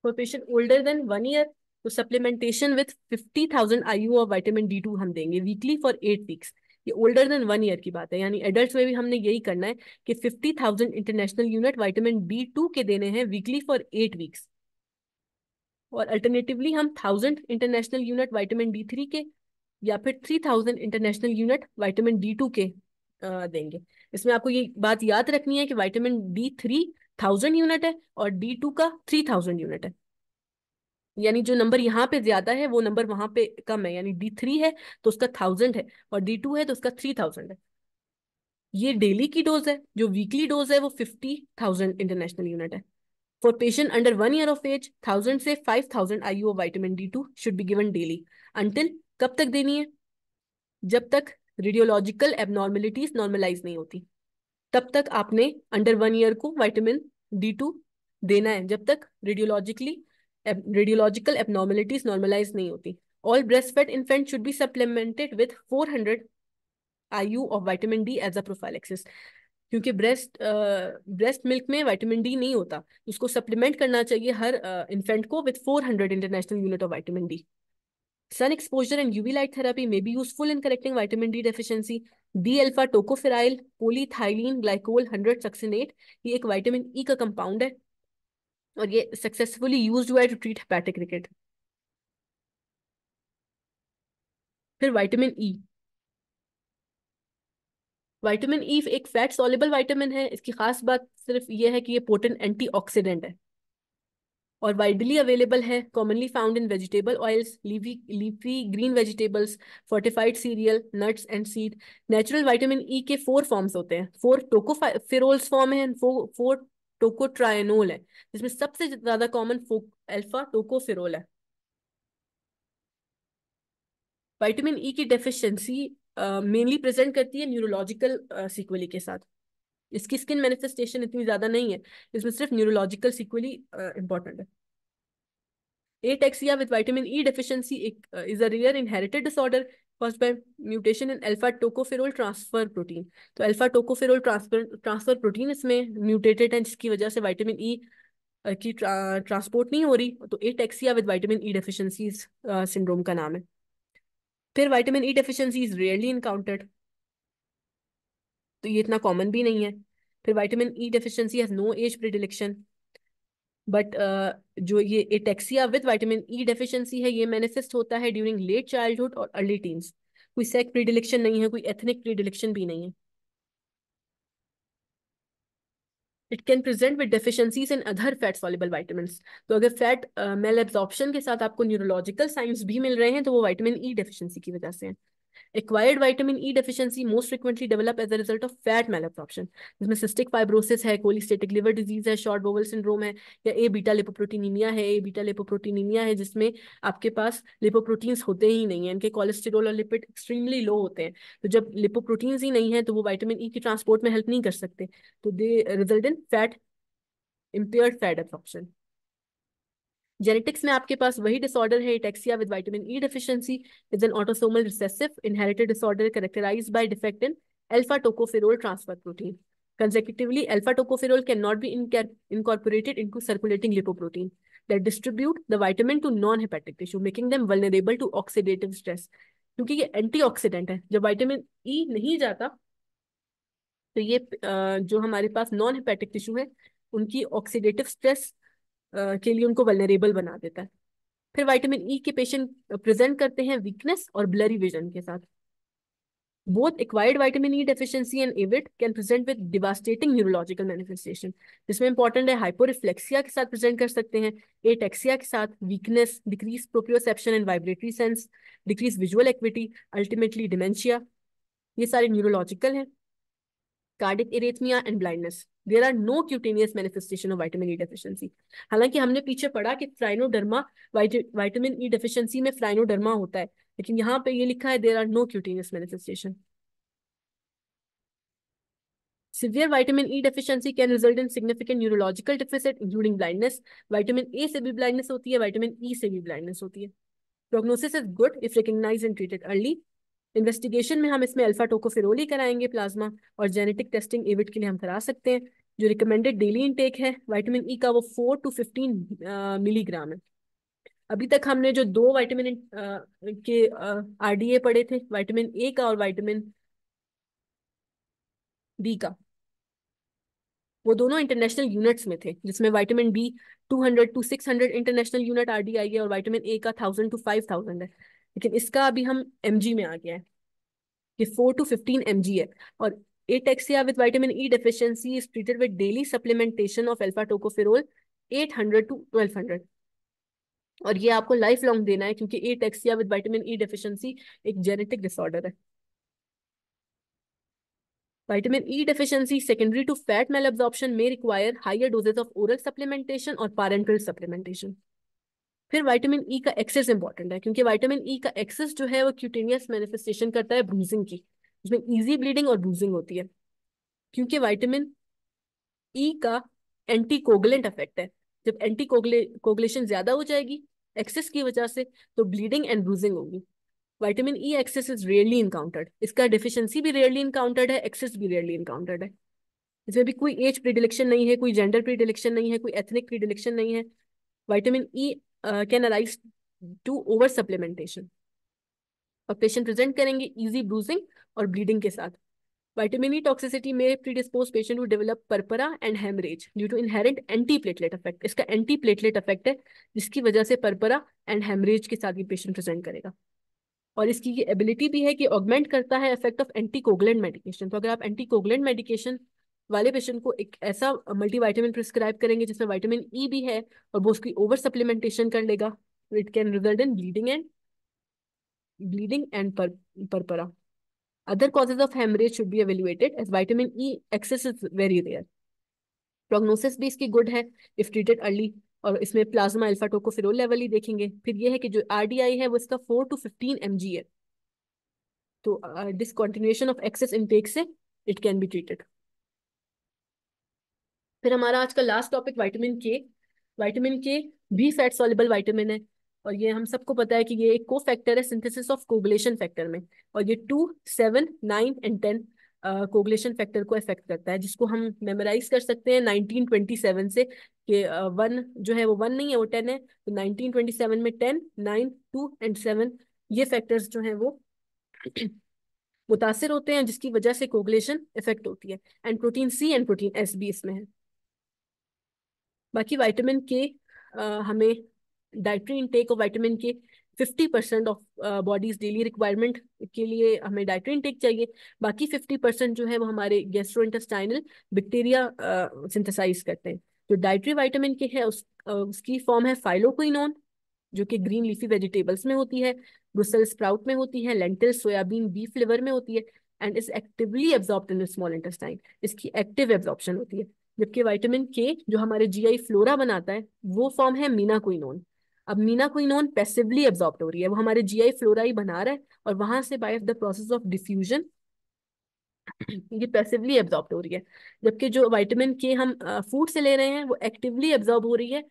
for patient older than one year तो supplementation with fifty thousand I U of vitamin D two हम देंगे वीकली फॉर एट वीक्स ये ओल्डर देन वन ईयर की बात है यानी एडल्ट में भी हमने यही करना है कि fifty thousand international unit vitamin B two के देने हैं वीकली फॉर एट वीक्स और अल्टरनेटिवली हम thousand international unit vitamin D three के या फिर three thousand international unit vitamin D two के देंगे इसमें आपको ये बात याद रखनी है कि vitamin D three thousand unit है और डी टू का थ्री थाउजेंड यूनिट है यानी जो नंबर यहाँ पे ज्यादा है वो नंबर वहां पे कम है यानी डी थ्री है तो उसका थाउजेंड है और डी टू है तो उसका थ्री थाउजेंड है ये डेली की डोज है जो वीकली डोज है वो फिफ्टी थाउजेंड इंटरनेशनल यूनिट है for patient under one year of age thousand से five thousand I U vitamin D two should be given daily until कब तक देनी है जब तक रेडियोलॉजिकल एबनॉर्मेलिटीज नॉर्मलाइज नहीं होती तब तक आपने अंडर वन ईयर को वाइटामिन डी टू देना है जब तक रेडियोलॉजिकली रेडियोलॉजिकल एबनॉर्मेलिटीज नॉर्मलाइज नहीं होती all breast fed infant should be supplemented with four hundred I U of vitamin D as a prophylaxis क्योंकि ब्रेस्ट ब्रेस्ट मिल्क में vitamin D नहीं होता उसको सप्लीमेंट करना चाहिए हर इन्फेंट uh, को with 400 international unit of vitamin D sun exposure and UV light therapy may be useful in correcting vitamin D deficiency D alpha tocopheryl polyethylene glycol hundred succinate ये एक vitamin E e का compound है और ये successfully use हुआ है to treat hepatic रिकेट फिर vitamin ई vitamin E एक फैट सॉलेबल वाइटामिन है इसकी खास बात सिर्फ ये है कि ये पोटेंट एंटीऑक्सीडेंट है और वाइडली अवेलेबल है commonly found in vegetable oils leafy leafy green vegetables fortified cereal nuts and seed natural vitamin E के फोर फॉर्म्स होते हैं फोर टोको टोकोफाफिरोल्स फॉर्म है फोर टोकोट्रायनोल है जिसमें सबसे ज्यादा कॉमन एल्फा टोको टोकोफिरोल है विटामिन ई e की डेफिशिएंसी मेनली प्रेजेंट करती है न्यूरोलॉजिकल सिक्वली के साथ इसकी स्किन मैनिफेस्टेशन इतनी ज्यादा नहीं है इसमें सिर्फ न्यूरोलॉजिकल सिक्वली इंपॉर्टेंट है एटेक्सिया विद विटामिन ई एक is a rare inherited disorder caused by mutation in alpha tocopherol transfer protein तो alpha tocopherol transfer transfer protein इसमें म्यूटेटेड है जिसकी वजह से वाइटामिन E की ट्रांसपोर्ट नहीं हो रही तो ataxia with vitamin E deficiency syndrome का नाम है फिर vitamin E deficiency is rarely encountered तो ये इतना कॉमन भी नहीं है फिर vitamin E deficiency has no age predilection but जो ये ataxia with vitamin E deficiency है ये मैनिफेस्ट होता है ड्यूरिंग लेट चाइल्डहुड और अर्ली टीन्स कोई सेक्स प्रीडिलेक्शन नहीं है कोई एथनिक प्रीडिलेक्शन भी नहीं है it can present with deficiencies in other fat soluble vitamins तो अगर फैट मेल एब्जॉर्प्शन के साथ आपको न्यूरोलॉजिकल साइंस भी मिल रहे हैं तो वो विटामिन ई डेफिशिएंसी की वजह से है acquired vitamin E deficiency most frequently develop as a result of fat malabsorption जिसमें सिस्टिक फाइब्रोसिस है कोलिस्टेटिक लिवर डिजीज है शॉर्ट बोवल सिंड्रोम है या ए बीटा लिपोप्रोटीनिमिया है ए बीटा लिपोप्रोटीनिमिया है जिसमें आपके पास लिपोप्रोटीन्स होते ही नहीं है इनके कोलेस्टेरोल और लिपिड एक्सट्रीमली लो होते हैं तो जब लिपोप्रोटीन्स ही नहीं है तो वो वाइटामिन ई e की ट्रांसपोर्ट में हेल्प नहीं कर सकते तो they result in fat impair fat absorption genetics में आपके पास वही डिसऑर्डर है ataxia with vitamin E deficiency is an autosomal recessive inherited disorder characterize by defect in alpha tocopherol transfer protein consequently alpha tocopherol can not be incorporated into circulating lipoprotein that distribute the vitamin to non hepatic tissue making them vulnerable to oxidative stress क्योंकि ये anti है जब vitamin E e नहीं जाता तो ये जो हमारे पास नॉन हेपेटिक टिश्यू है उनकी ऑक्सीडेटिव स्ट्रेस के लिए उनको वेलरेबल बना देता है फिर वाइटामिन ई e के पेशेंट प्रेजेंट करते हैं वीकनेस और ब्लरी विजन के साथ both acquired vitamin E deficiency and AVED can present with devastating neurological manifestation जिसमें इंपॉर्टेंट है हाइपोरिफ्लेक्सिया के साथ प्रेजेंट कर सकते हैं एटेक्सिया के साथ weakness decrease proprioception and vibratory sense decrease visual acuity ultimately dementia ये सारे न्यूरोलॉजिकल है cardiac arrhythmia and blindness there are no cutaneous manifestation of vitamin E deficiency हालांकि हमने पीछे पढ़ा कि फ्राइनोडर्मा वाइटामिन ई डेफिशिएंसी में फ्राइनोडर्मा होता है लेकिन यहाँ पे ये लिखा है there are no cutaneous manifestation severe vitamin E deficiency can result in significant neurological deficit including blindness vitamin A से भी ब्लाइंडनेस होती है वाइटामिन ई e से भी ब्लाइंडनेस होती है prognosis is good if recognize and treated early investigation में हम इसमें अल्फा टोकोफिरोली कराएंगे प्लाज्मा और जेनेटिक टेस्टिंग एविट के लिए हम करा सकते हैं जो रिकमेंडेड डेली इनटेक है वाइटामिन ई e का वो फोर टू फिफ्टीन मिलीग्राम है अभी तक हमने जो दो वाइटामिन के आरडीए पढ़े थे वाइटामिन ए का और वाइटामिन बी का वो दोनों इंटरनेशनल यूनिट्स में थे जिसमें vitamin B 200 to 600 international unit RDI है और विटामिन ए का 1000 टू 5000 है लेकिन इसका अभी हम एम में आ गया है ये फोर टू फिफ्टीन एम है और ataxia with vitamin E deficiency is treated with daily supplementation of alpha tocopherol 800 to 1200 और ये आपको लाइफ लॉन्ग देना है क्योंकि ataxia with vitamin E deficiency एक जेनेटिक डिसऑर्डर है vitamin E deficiency secondary to fat mal malabsorption में require higher doses of oral supplementation और parenteral सप्लीमेंटेशन फिर वाइटामिन ई e का एक्सेस इंपॉर्टेंट है क्योंकि वाइटामिन ई e का excess जो है वो क्यूटेनियस मैनिफेस्टेशन करता है ब्रूजिंग की उसमें ईजी ब्लीडिंग और ब्रूजिंग होती है क्योंकि वाइटामिन ई e का एंटीकोगलेंट इफेक्ट है जब एंटी कोगले कोगलेशन ज्यादा हो जाएगी एक्सेस की वजह से तो ब्लीडिंग एंड ब्रूजिंग होगी vitamin E excess is rarely encountered इसका डिफिशियंसी भी रेयरली इनकाउंटर्ड है एक्सेस भी रेयरली इनकाउंटर्ड है इसमें भी कोई एज प्रीडिलेक्शन नहीं है कोई जेंडर प्रीडिलेक्शन नहीं है कोई एथनिक प्रीडिलेक्शन नहीं है vitamin E e can arise to over supplementation और पेशेंट प्रेजेंट करेंगे इजी ब्रूजिंग और ब्लीडिंग के साथ वाइटामिन ई टॉक्सिसिटी में predispose patient to develop purpura and haemorrhage due to inherent anti platelet effect इसका anti platelet effect है जिसकी वजह से परपरा एंड हेमरेज के साथ भी पेशेंट प्रेजेंट करेगा और इसकी ये एबिलिटी भी है कि ऑगमेंट करता है effect of anti coagulant medication तो अगर आप एंटी कोगलेंट मेडिकेशन वाले पेशेंट को एक ऐसा वाइटामिन प्रिस्क्राइब करेंगे जिसमें वाइटामिन ई e भी है और वो उसकी ओवर सप्लीमेंटेशन कर लेगा it can result in bleeding and bleeding and purpura other causes of haemorrhage should be evaluated as vitamin E excess is very rare prognosis भी इसकी गुड है इफ ट्रीटेड अर्ली और इसमें प्लाज्मा अल्फा फिर level ही देखेंगे फिर ये है कि जो आरडीआई है वो इसका फोर टू फिफ्टीन एमजी है तो डिसकॉन्टिन्यूएशन ऑफ एक्सेस इनटेक से इट कैन बी ट्रीटेड फिर हमारा आज का last topic vitamin K vitamin K भी फैट सॉलेबल वाइटामिन है और ये हम सबको पता है कि ये एक को फैक्टर है सिंथेसिस ऑफ कोगुलेशन फैक्टर में और ये two seven nine and ten coagulation factor को इफेक्ट करता है जिसको हम मेमोराइज कर सकते हैं नाइनटीन ट्वेंटी सेवन से कि वन uh, जो है वो वन नहीं है वो टेन है तो नाइनटीन ट्वेंटी सेवन में ten nine two and seven ये फैक्टर्स जो हैं वो मुतासर होते हैं जिसकी वजह से कोगुलेशन इफेक्ट होती है and protein C and protein S भी इसमें है बाकी विटामिन के हमें डाइट्री इनटेक और vitamin K fifty percent of body's daily requirement के लिए हमें डाइट्री इनटेक चाहिए बाकी फिफ्टी परसेंट जो है वो हमारे गैस्ट्रो इंटेस्टाइनल बैक्टीरिया सिंथेसाइज करते हैं जो डाइट्री वाइटामिन के है उस, uh, उसकी फॉर्म है फाइलोक्विनोन जो कि ग्रीन लीफी वेजिटेबल्स में होती है ब्रुसल स्प्राउट में होती है लेंटिल सोयाबीन बीफ लिवर में होती है and is actively absorb in small intestine इसकी एक्टिव एब्जॉर्प्शन होती है जबकि वाइटामिन के जो हमारे जीआई फ्लोरा बनाता है वो फॉर्म है मीना क्विनोन अब मीना क्विनोन पैसिवली एब्जॉर्ब हो रही है वो हमारे जीआई फ्लोरा ही बना रहा है और वहां से by the process of diffusion ये पैसिवली एब्जॉर्ब हो रही है जबकि जो वाइटामिन के हम फूड से ले रहे हैं वो एक्टिवली एब्जॉर्ब हो रही है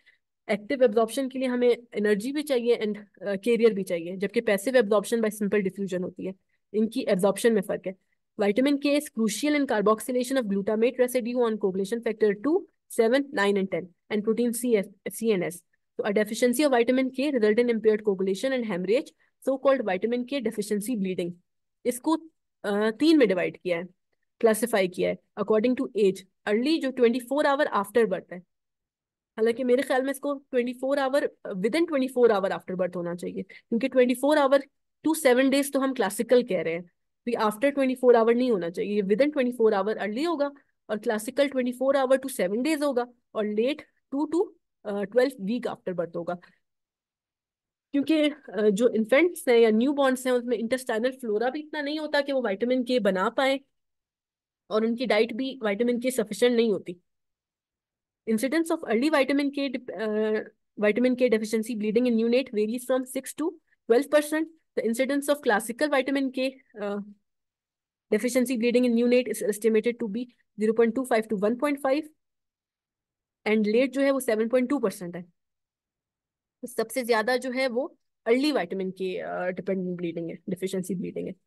एक्टिव एब्जॉर्प्शन के लिए हमें एनर्जी भी चाहिए एंड कैरियर uh, भी चाहिए जबकि passive absorption by simple diffusion होती है इनकी एब्जॉर्प्शन में फर्क है Vitamin K is crucial in carboxylation of glutamate residue on coagulation factor 2, 7, 9, and 10, and protein CF, CNS. So a deficiency of vitamin K result in impaired coagulation and hemorrhage, so-called vitamin K deficiency bleeding. isko uh, teen mein divide kiya hai classify kiya hai according to age early jo 24 hour after birth hai हालांकि मेरे ख्याल में इसको 24 four hour within twenty four hour after birth होना चाहिए क्योंकि twenty four hour to seven days तो हम क्लासिकल कह रहे हैं भी आफ्टर ट्वेंटी फोर आवर नहीं होना चाहिए within twenty four hour early होगा और classical twenty four hour to seven days होगा और late two to twelve week after birth होगा क्योंकि uh, जो इन्फेंट्स हैं या न्यू बॉर्नस हैं उसमें इंटेस्टाइनल फ्लोरा भी इतना नहीं होता कि वो वाइटामिन के बना पाए और उनकी डाइट भी वाइटामिन के सफिशेंट नहीं होती incidence of early vitamin K vitamin K deficiency bleeding in neonate varies from six to twelve percent The incidence of classical vitamin K uh, deficiency bleeding in neonate is estimated to be 0.25 to 1.5 and late jo hai wo 7.2 hai sabse zyada jo hai wo early vitamin k uh, dependent bleeding hai deficiency bleeding hai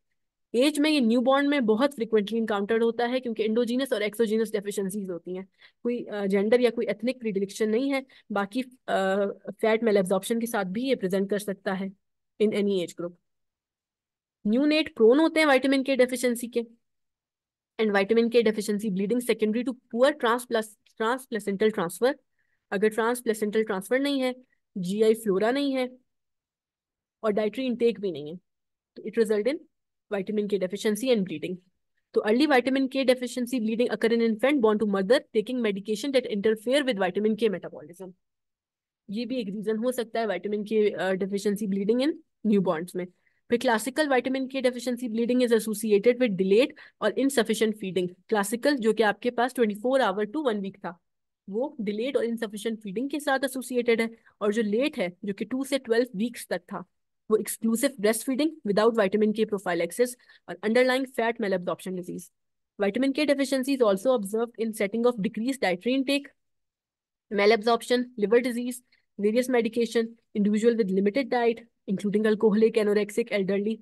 age में ये new born में बहुत frequently encounter होता है क्योंकि endogenous और exogenous deficiencies होती हैं कोई जेंडर या कोई एथनिक प्रिडिलेक्शन नहीं है बाकी फैट मेल एब्जॉर्प्शन के साथ भी ये प्रेजेंट कर सकता है in any age group neonate prone होते हैं वाइटामिन के डेफिशिएंसी के and vitamin K deficiency bleeding secondary to poor trans transplacental transfer अगर ट्रांसप्लेसेंटल ट्रांसफर नहीं है जीआई फ्लोरा नहीं है और डाइट्री इनटेक भी नहीं है तो it result in vitamin K deficiency and bleeding तो early vitamin K deficiency bleeding occur in infant born to mother taking medication that interfere with vitamin K metabolism ये भी एक रीजन हो सकता है वाइटामिन के डेफिशिएंसी ब्लीडिंग इन new में फिर classical vitamin K deficiency bleeding is associated with delayed और insufficient feeding classical जो कि आपके पास twenty four hour to one week था वो डिलेड और इनसफिशिएंट फीडिंग के साथ एसोसिएटेड है और जो लेट है जो कि टू से ट्वेल्व वीक्स तक था वो exclusive breast feeding without vitamin K prophylaxis और underlying fat malabsorption disease vitamin K deficiency is also observe in setting of decrease dietary intake malabsorption liver disease various medication individual with limited diet including alcoholic anorexic elderly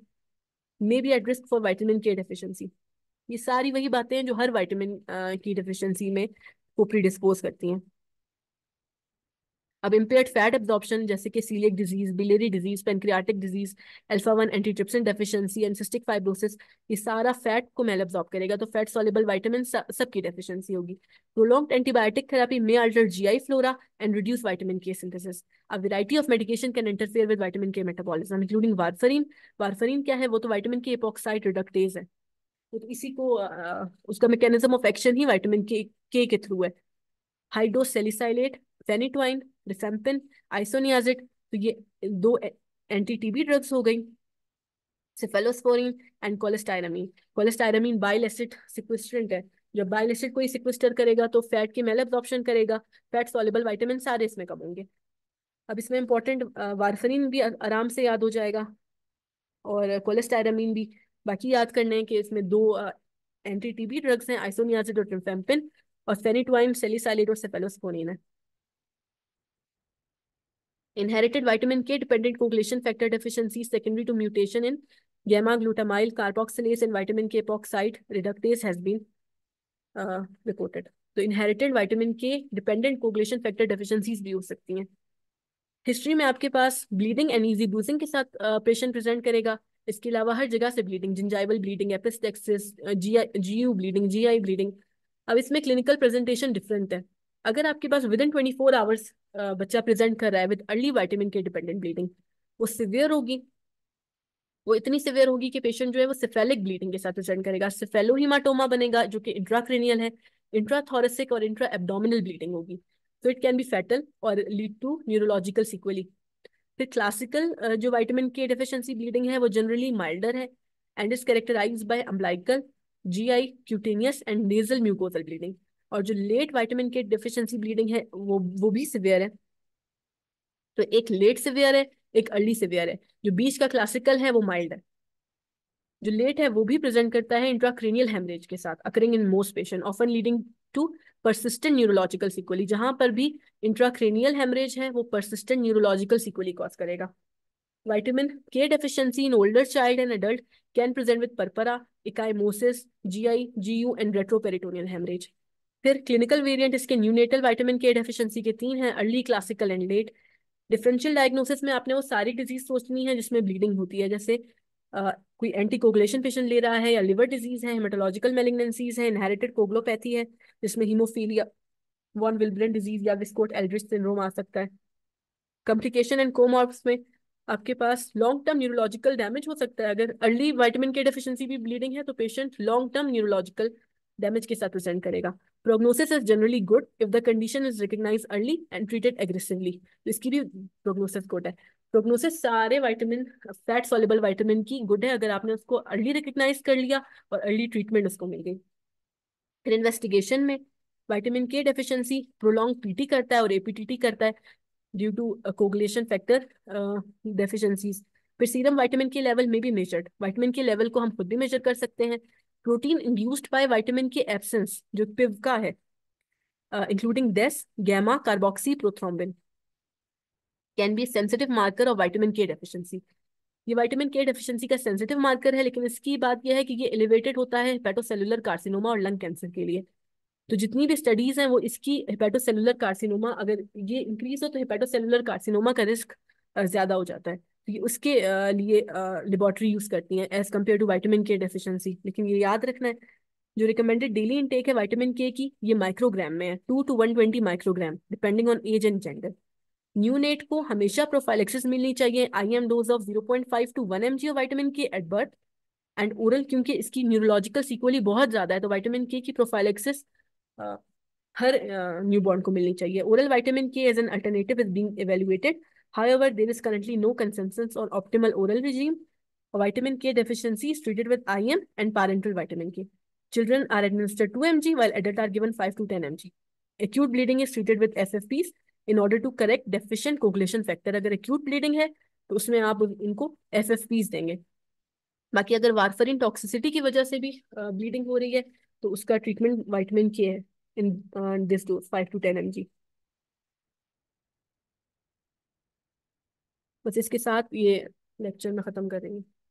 may be at risk for vitamin K deficiency ये सारी वही बातें हैं जो हर vitamin की deficiency में को predispose करती हैं अब इम्पेयर फैट एब्जॉर्प्शन जैसे कि celiac disease biliary disease pancreatic disease alpha one antitrypsin deficiency and cystic fibrosis ये सारा फैट को मेल एब्जॉर्ब करेगा तो फैट सॉलेबल वाइटामिन सबकी डेफिशिएंसी होगी prolong antibiotic therapy may alter GI flora and reduce vitamin K synthesis a variety of medication can interfere with vitamin K metabolism including warfarin warfarin क्या है वो तो vitamin के epoxide reductase है तो इसी को आ, उसका मैकेनिज्म ऑफ एक्शन ही वाइटामिन के के के थ्रू है हाइड्रोसेलिसाइलेट फेनिटवाइन रिफेम्पिन आइसोनियाजिड तो ये दो एंटी टीबी ड्रग्स हो गई cephalosporin and cholestyramine cholestyramine bile acid sequestrant है जब बाइल एसिड कोई सिक्विस्टर करेगा तो फैट की मेल एब्जॉर्प्शन करेगा फैट सॉलेबल वाइटामिन सारे इसमें कम होंगे अब इसमें इंपॉर्टेंट वारफरीन भी आराम से याद हो जाएगा और कोलेस्टायरामीन भी बाकी याद करने हैं कि इसमें दो एंटी टीबी ड्रग्स हैं आइसोनियाजिड और ट्रिम्फेम्पिन और फेनिटवाइन सेलिसाइलिड और सेफेलोस्पोनिन है Inherited vitamin K dependent coagulation factor deficiency secondary to mutation in gamma glutamyl carboxylase and vitamin K epoxide reductase has been uh, reported. तो inherited vitamin K dependent coagulation factor deficiencies भी हो सकती हैं history में आपके पास bleeding and easy bruising के साथ patient present करेगा इसके अलावा हर जगह से bleeding gingival bleeding epistaxis G GU bleeding GI bleeding अब इसमें क्लिनिकल प्रेजेंटेशन डिफरेंट है अगर आपके पास within twenty four hours बच्चा प्रेजेंट कर रहा है with early vitamin K dependent bleeding वो सिवियर होगी वो इतनी सिवियर होगी कि पेशेंट जो है वो सिफेलिक ब्लीडिंग के साथ प्रेजेंट करेगा सिफेलोहीमाटोमा बनेगा जो कि इंट्राक्रेनियल है इंट्राथोरेसिक और इंट्रा एबडोमिनल ब्लीडिंग होगी तो इट कैन बी फैटल और लीड टू न्यूरोलॉजिकल सिक्वली फिर क्लासिकल जो वाइटामिन के डिफिशेंसी ब्लीडिंग है वो जनरली माइल्डर है and is characterize by umbilical G I cutaneous and nasal mucosal bleeding और जो late vitamin K deficiency bleeding है वो वो भी सिवियर है तो एक लेट सिवियर है एक अर्ली सिवियर है जो बीच का क्लासिकल है वो माइल्ड है जो लेट है वो भी प्रेजेंट करता है इंट्राक्रेनियल हेमरेज के साथ occurring in most patient often leading to persistent neurological sequelae जहां पर भी इंट्राक्रेनियल हेमरेज है वो परसिस्टेंट न्यूरोलॉजिकल सिक्वली कॉज करेगा vitamin in older child older child can present with purpura with G I G U and retroperitoneal haemorrhage फिर clinical variant इसके neonatal vitamin K deficiency के तीन हैं early classical and late differential diagnosis में आपने वो सारी डिजीज सोचनी है जिसमें ब्लीडिंग होती है जैसे आ, कोई एंटी कोगुलेशन पेशेंट ले रहा है या लिवर डिजीज है हेमाटोलॉजिकल मेलिग्नेंसीज है इनहेरिटेड कोगलोपैथी है जिसमें हीमोफीलिया वॉन विल्ब्रन डिजीज या विस्कोट एल्ड्रिस सिंड्रोम आ सकता है कॉम्प्लिकेशन एंड कोमॉर्ब्स में आपके पास लॉन्ग टर्म न्यूरोलॉजिकल डैमेज हो सकता है अगर अर्ली वाइटामिन के डेफिशिएंसी भी ब्लीडिंग है तो patient long term neurological damage के साथ प्रेजेंट करेगा prognosis is generally good if the condition is recognise early and treated aggressively तो इसकी भी प्रोग्नोसिस गुड है प्रोग्नोसिस सारे वाइटामिन फैट सॉलेबल वाइटामिन की गुड है अगर आपने उसको अर्ली रिकग्नाइज कर लिया और अर्ली ट्रीटमेंट उसको मिल गई फिर इन्वेस्टिगेशन में vitamin K deficiency prolong PT करता है और एपीटीटी करता है due to coagulation factor deficiencies फिर सीरम वाइटामिन के लेवल में भी मेजर्ड वाइटामिन के लेवल को हम खुद भी मेजर कर सकते हैं protein induced by vitamin K absence जो पिव का है including des gamma carboxy prothrombin can be sensitive marker of vitamin K deficiency ये विटामिन के डेफिशिएंसी का सेंसिटिव मार्कर है लेकिन इसकी बात यह है कि ये एलिवेटेड होता है हेपेटोसेलुलर कार्सिनोमा और लंग कैंसर के लिए तो जितनी भी स्टडीज हैं वो इसकी हेपेटोसेलुलर कार्सिनोमा अगर ये इंक्रीज हो तो हेपेटोसेलुलर कार्सिनोमा का रिस्क ज्यादा हो जाता है तो उसके लिए लेबॉर्टरी यूज करती हैं as compare to vitamin K deficiency लेकिन ये याद रखना है जो रिकमेंडेड डेली इनटेक है वाइटामिन के की ये माइक्रोग्राम में है two to one twenty microgram depending on age and gender neonate को हमेशा प्रोफाइलेक्सिस मिलनी चाहिए I M dose of zero point five to one M G of vitamin K at birth and oral क्योंकि इसकी neurological सिक्वली बहुत ज्यादा है तो वाइटामिन के की प्रोफाइलेक्सिस हर न्यू बॉर्न को मिलनी चाहिए oral vitamin K as an alternative is being evaluated However, there is currently no consensus on optimal oral regime. A Vitamin K deficiency is treated with IM and parenteral vitamin K. Children are administered 2 mg while adults are given 5 to 10 mg. Acute bleeding is treated with FFPs in order to correct deficient coagulation factor. If acute bleeding, है तो उसमें आप इनको F F Ps देंगे बाकी अगर warfarin toxicity की वजह से भी ब्लीडिंग हो रही है तो उसका ट्रीटमेंट वाइटमिन के है in this dose five to ten M G बस इसके साथ ये लेक्चर में ख़त्म करेंगे